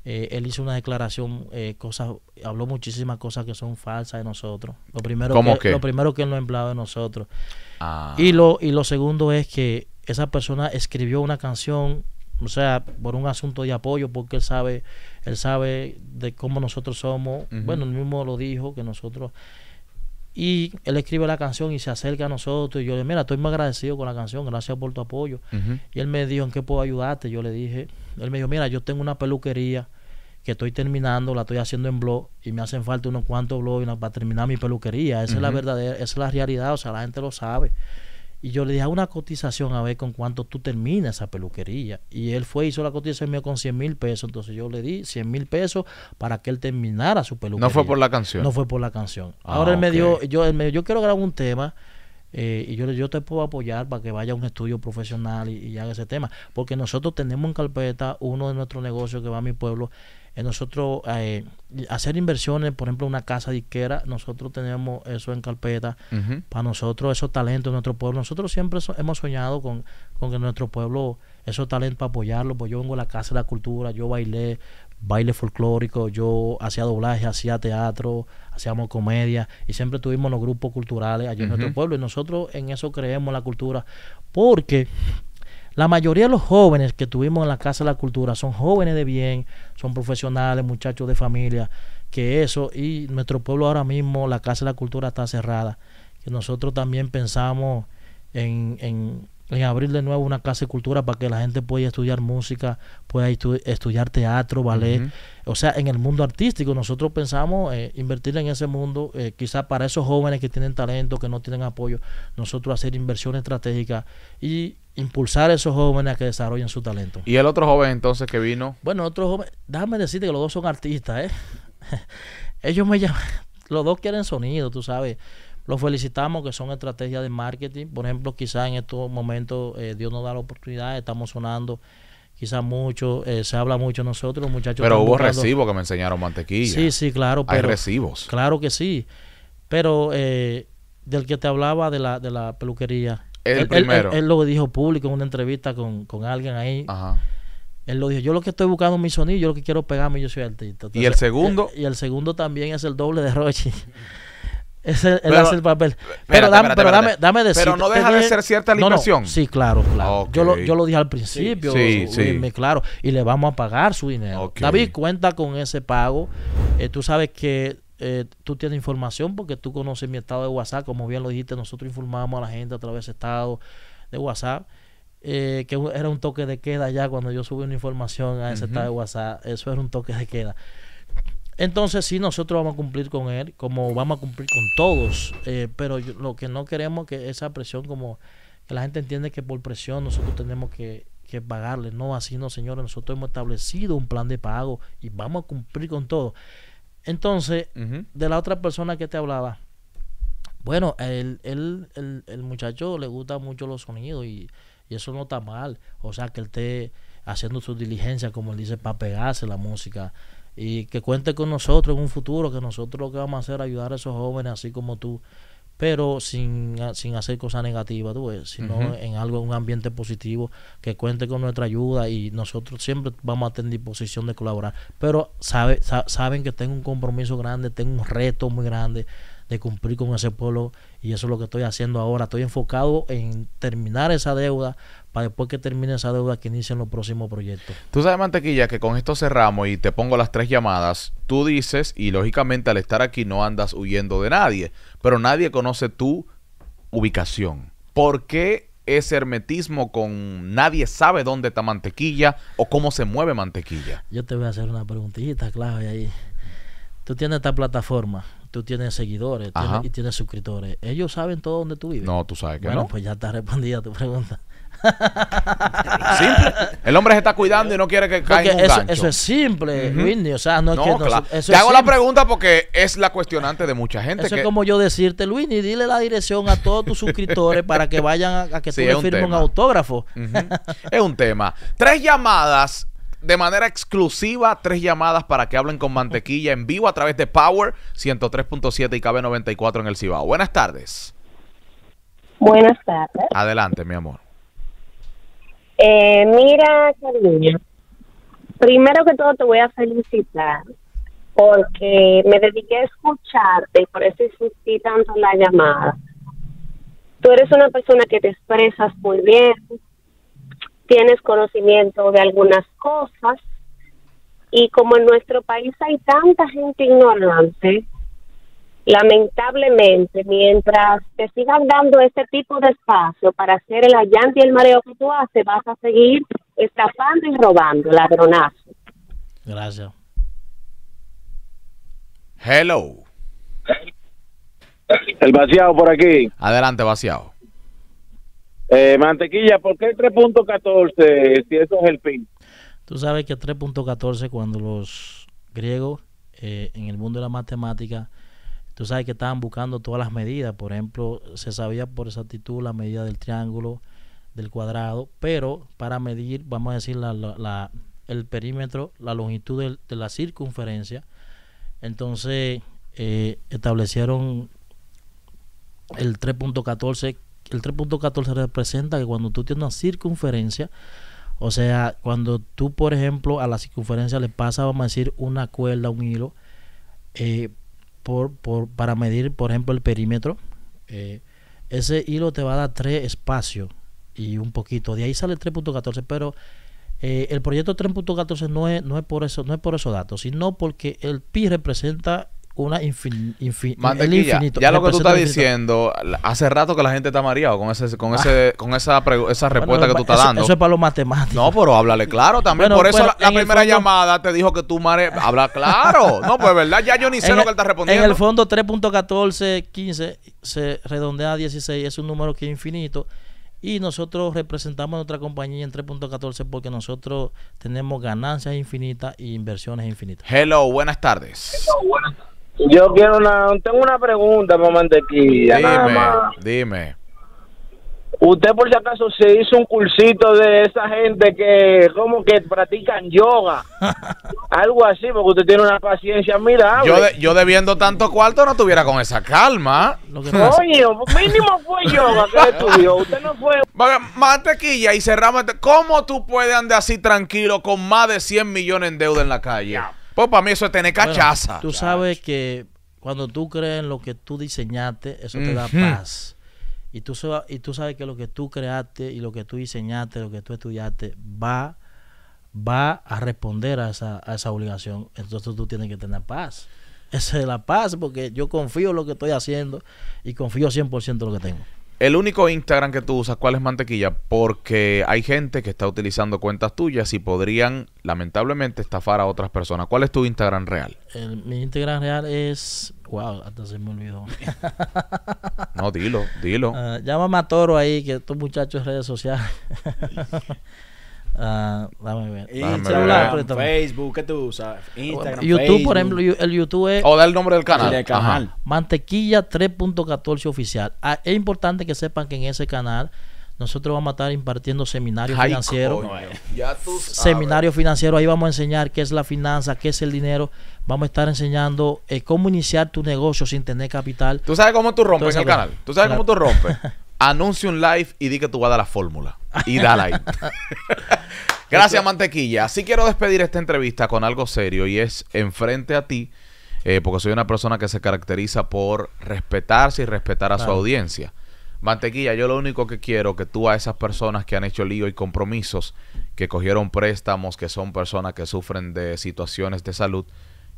eh, él hizo una declaración, eh, cosas, habló muchísimas cosas que son falsas de nosotros. Lo primero, ¿Cómo que, lo primero que él no hablado de nosotros. Ah. Y, lo, y lo segundo es que esa persona escribió una canción o sea, por un asunto de apoyo, porque él sabe, él sabe de cómo nosotros somos. Bueno, él mismo lo dijo, que nosotros... Y él escribe la canción y se acerca a nosotros. Y yo le digo, mira, estoy muy agradecido con la canción, gracias por tu apoyo. Y él me dijo, ¿en qué puedo ayudarte? Yo le dije, él me dijo, mira, yo tengo una peluquería que estoy terminando, la estoy haciendo en blog y me hacen falta unos cuantos blogs para terminar mi peluquería. Esa es la verdadera, esa es la realidad, o sea, la gente lo sabe. Y yo le dije, una cotización a ver con cuánto tú terminas esa peluquería. Y él fue, hizo la cotización mío con 100 mil pesos. Entonces yo le di 100 mil pesos para que él terminara su peluquería. No fue por la canción. No fue por la canción. Ah, Ahora él me dio, yo, yo quiero grabar un tema. Eh, y yo, yo te puedo apoyar para que vaya a un estudio profesional y, y haga ese tema. Porque nosotros tenemos en carpeta uno de nuestros negocios que va a mi pueblo nosotros eh, hacer inversiones, por ejemplo, una casa disquera, nosotros tenemos eso en carpeta. Para nosotros, esos talentos de nuestro pueblo, nosotros siempre hemos soñado con, con que nuestro pueblo, esos talentos para apoyarlo, pues yo vengo a la Casa de la Cultura, yo bailé baile folclórico, yo hacía doblaje, hacía teatro, hacíamos comedia y siempre tuvimos los grupos culturales allí en nuestro pueblo y nosotros en eso creemos la cultura porque la mayoría de los jóvenes que tuvimos en la Casa de la Cultura son jóvenes de bien, son profesionales, muchachos de familia, que eso, y nuestro pueblo ahora mismo, la Casa de la Cultura está cerrada. Que nosotros también pensamos en, en en abrir de nuevo una clase de cultura para que la gente pueda estudiar música, pueda estudiar teatro, ballet. O sea, en el mundo artístico nosotros pensamos eh, invertir en ese mundo, eh, quizás para esos jóvenes que tienen talento, que no tienen apoyo, nosotros hacer inversiones estratégicas y impulsar a esos jóvenes a que desarrollen su talento. ¿Y el otro joven entonces que vino? Bueno, otro joven, déjame decirte que los dos son artistas, ¿eh? Ellos me llaman, los dos quieren sonido, tú sabes. Los felicitamos que son estrategias de marketing. Por ejemplo, quizás en estos momentos eh, Dios nos da la oportunidad, estamos sonando quizás mucho, eh, se habla mucho nosotros, muchachos. Pero hubo recibos que me enseñaron mantequilla. Sí, sí, claro. Hay recibos. Claro que sí. Pero eh, del que te hablaba de la, de la peluquería. El él, primero. Él, lo dijo público en una entrevista con, con alguien ahí. Ajá. Él lo dijo, yo lo que estoy buscando es mi sonido, yo lo que quiero pegarme, yo soy artista. ¿Y el segundo? y el segundo también es el doble de Rochi. Es el, el papel. Pero, dame, pero dame, Pero no deja de ser cierta la Sí, claro, claro. Yo, lo, yo lo dije al principio. Sí, sí. claro. Y le vamos a pagar su dinero. David cuenta con ese pago. Eh, tú sabes que eh, tú tienes información porque tú conoces mi estado de WhatsApp. Como bien lo dijiste, nosotros informamos a la gente a través de estado de WhatsApp. Eh, que era un toque de queda ya cuando yo subí una información a ese estado de WhatsApp. Eso era un toque de queda. Entonces sí, nosotros vamos a cumplir con él, como vamos a cumplir con todos, eh, pero lo que no queremos que esa presión, como que la gente entiende que por presión nosotros tenemos que, que pagarle, no así, no señores, nosotros hemos establecido un plan de pago y vamos a cumplir con todo. Entonces, de la otra persona que te hablaba, bueno, el, el, muchacho le gusta mucho los sonidos y, y eso no está mal, o sea, que él esté haciendo su diligencia, como él dice, para pegarse la música y que cuente con nosotros en un futuro, que nosotros lo que vamos a hacer es ayudar a esos jóvenes así como tú, pero sin, ah, sin hacer cosas negativas, tú sino en algo, en un ambiente positivo, que cuente con nuestra ayuda y nosotros siempre vamos a tener disposición de colaborar. Pero sabe, saben que tengo un compromiso grande, tengo un reto muy grande de cumplir con ese pueblo y eso es lo que estoy haciendo ahora. Estoy enfocado en terminar esa deuda, para después que termine esa deuda que inicien los próximos proyectos. Tú sabes, Mantequilla, que con esto cerramos y te pongo las tres llamadas. Tú dices, y lógicamente al estar aquí no andas huyendo de nadie, pero nadie conoce tu ubicación. ¿Por qué ese hermetismo con nadie sabe dónde está mantequilla o cómo se mueve mantequilla. Yo te voy a hacer una preguntita, clave ahí. Tú tienes esta plataforma, tú tienes seguidores y tienes suscriptores. ¿Ellos saben todo dónde tú vives? No, tú sabes que no. bueno, pues ya te está a tu pregunta. El hombre se está cuidando y no quiere que caiga un eso, gancho. eso es simple, O sea, no es no, Te hago la pregunta porque es la cuestionante de mucha gente. Eso es como yo decirte, y dile la dirección a todos tus suscriptores para que vayan a, que tú le firmes un, autógrafo. es un tema. Tres llamadas de manera exclusiva tres llamadas para que hablen con mantequilla en vivo a través de Power 103.7 y KB94 en el Cibao. Buenas tardes. Buenas tardes. Adelante, mi amor. Eh, mira, cariño, primero que todo te voy a felicitar porque me dediqué a escucharte y por eso insistí tanto en la llamada. Tú eres una persona que te expresas muy bien, tienes conocimiento de algunas cosas y como en nuestro país hay tanta gente ignorante, Lamentablemente, mientras te sigan dando este tipo de espacio para hacer el allante y el mareo que tú haces, vas a seguir estafando y robando, ladronazo. Gracias. Hello. El vaciado por aquí. Adelante, vaciado. Eh, mantequilla, ¿por qué 3.14 si eso es el fin? Tú sabes que 3.14 cuando los griegos eh, en el mundo de la matemática Tú sabes que estaban buscando todas las medidas. Por ejemplo, se sabía por exactitud la medida del triángulo, del cuadrado, pero para medir, vamos a decir, el perímetro, la longitud de, la circunferencia. Entonces eh, establecieron el 3.14. El 3.14 representa que cuando tú tienes una circunferencia, o sea, cuando tú, por ejemplo, a la circunferencia le pasa, vamos a decir, una cuerda, un hilo, eh, por, para medir, por ejemplo, el perímetro. Eh, ese hilo te va a dar tres espacios y un poquito. De ahí sale 3.14, pero eh, el proyecto 3.14 no es, no es por eso, no es por esos datos, sino porque el pi representa una infinita Ya lo que tú estás diciendo, hace rato que la gente está mareado con ese, con ah. ese, con esa, esa respuesta que tú estás dando. Eso es para los matemáticos. No, pero háblale claro también. Por eso la, primera llamada te dijo que tú mare, habla claro. no, pues verdad, ya yo ni sé lo que él está respondiendo. En el fondo 3.1415 se redondea a 16, es un número que es infinito. Y nosotros representamos a nuestra compañía en 3.14 porque nosotros tenemos ganancias infinitas e inversiones infinitas. Hello, buenas tardes. Hello, buenas tardes. Yo quiero una, tengo una pregunta, mantequilla, dime, Dime. Usted por si acaso se hizo un cursito de esa gente que como que practican yoga, algo así, porque usted tiene una paciencia, mira. Yo, yo debiendo tanto cuarto no estuviera con esa calma. Coño mínimo fue yoga que usted no fue... Mantequilla y cerramos, este- ¿cómo tú puedes andar así tranquilo con más de 100 millones en deuda en la calle? Pues para mí eso es tener cachaza. tú sabes que cuando tú crees en lo que tú diseñaste, eso te da paz. Y tú, y tú sabes que lo que tú creaste y lo que tú diseñaste, lo que tú estudiaste, va, va a responder a esa, a esa obligación. Entonces tú tienes que tener paz. Esa es la paz, porque yo confío en lo que estoy haciendo y confío 100% en lo que tengo. El único Instagram que tú usas, ¿cuál es mantequilla? Porque hay gente que está utilizando cuentas tuyas y podrían, lamentablemente, estafar a otras personas. ¿Cuál es tu Instagram real? mi Instagram real es. Wow, hasta se me olvidó. no, dilo, dilo. Ah, a Toro ahí, que estos muchachos redes sociales. Ah, Facebook, ¿qué tú usas? YouTube, por ejemplo, el YouTube es... O da el nombre del canal. Mantequilla 3.14 oficial. Ah, es importante que sepan que en ese canal nosotros vamos a estar impartiendo seminarios financieros. Seminarios financieros, ahí vamos a enseñar qué es la finanza, qué es el dinero. Vamos a estar enseñando eh, cómo iniciar tu negocio sin tener capital. ¿Tú sabes cómo tú rompes el canal? ¿Tú sabes cómo tú rompes? Anuncia un live y di que tú vas a dar la fórmula y da Gracias, mantequilla. Así quiero despedir esta entrevista con algo serio y es enfrente a ti, eh, porque soy una persona que se caracteriza por respetarse y respetar a su audiencia. Mantequilla, yo lo único que quiero que tú a esas personas que han hecho lío y compromisos, que cogieron préstamos, que son personas que sufren de situaciones de salud,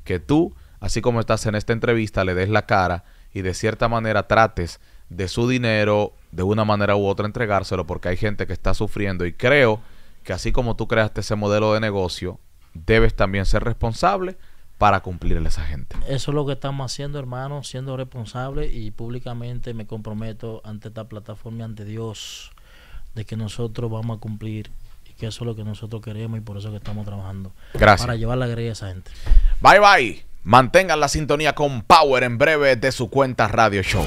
que tú, así como estás en esta entrevista, le des la cara y de cierta manera trates de su dinero de una manera u otra entregárselo porque hay gente que está sufriendo y creo que así como tú creaste ese modelo de negocio, debes también ser responsable para cumplirle a esa gente. Eso es lo que estamos haciendo, hermano, siendo responsable y públicamente me comprometo ante esta plataforma y ante Dios de que nosotros vamos a cumplir y que eso es lo que nosotros queremos y por eso que estamos trabajando. Gracias. Para llevar la alegría a esa gente. Bye bye. Mantengan la sintonía con Power en breve de su cuenta Radio Show.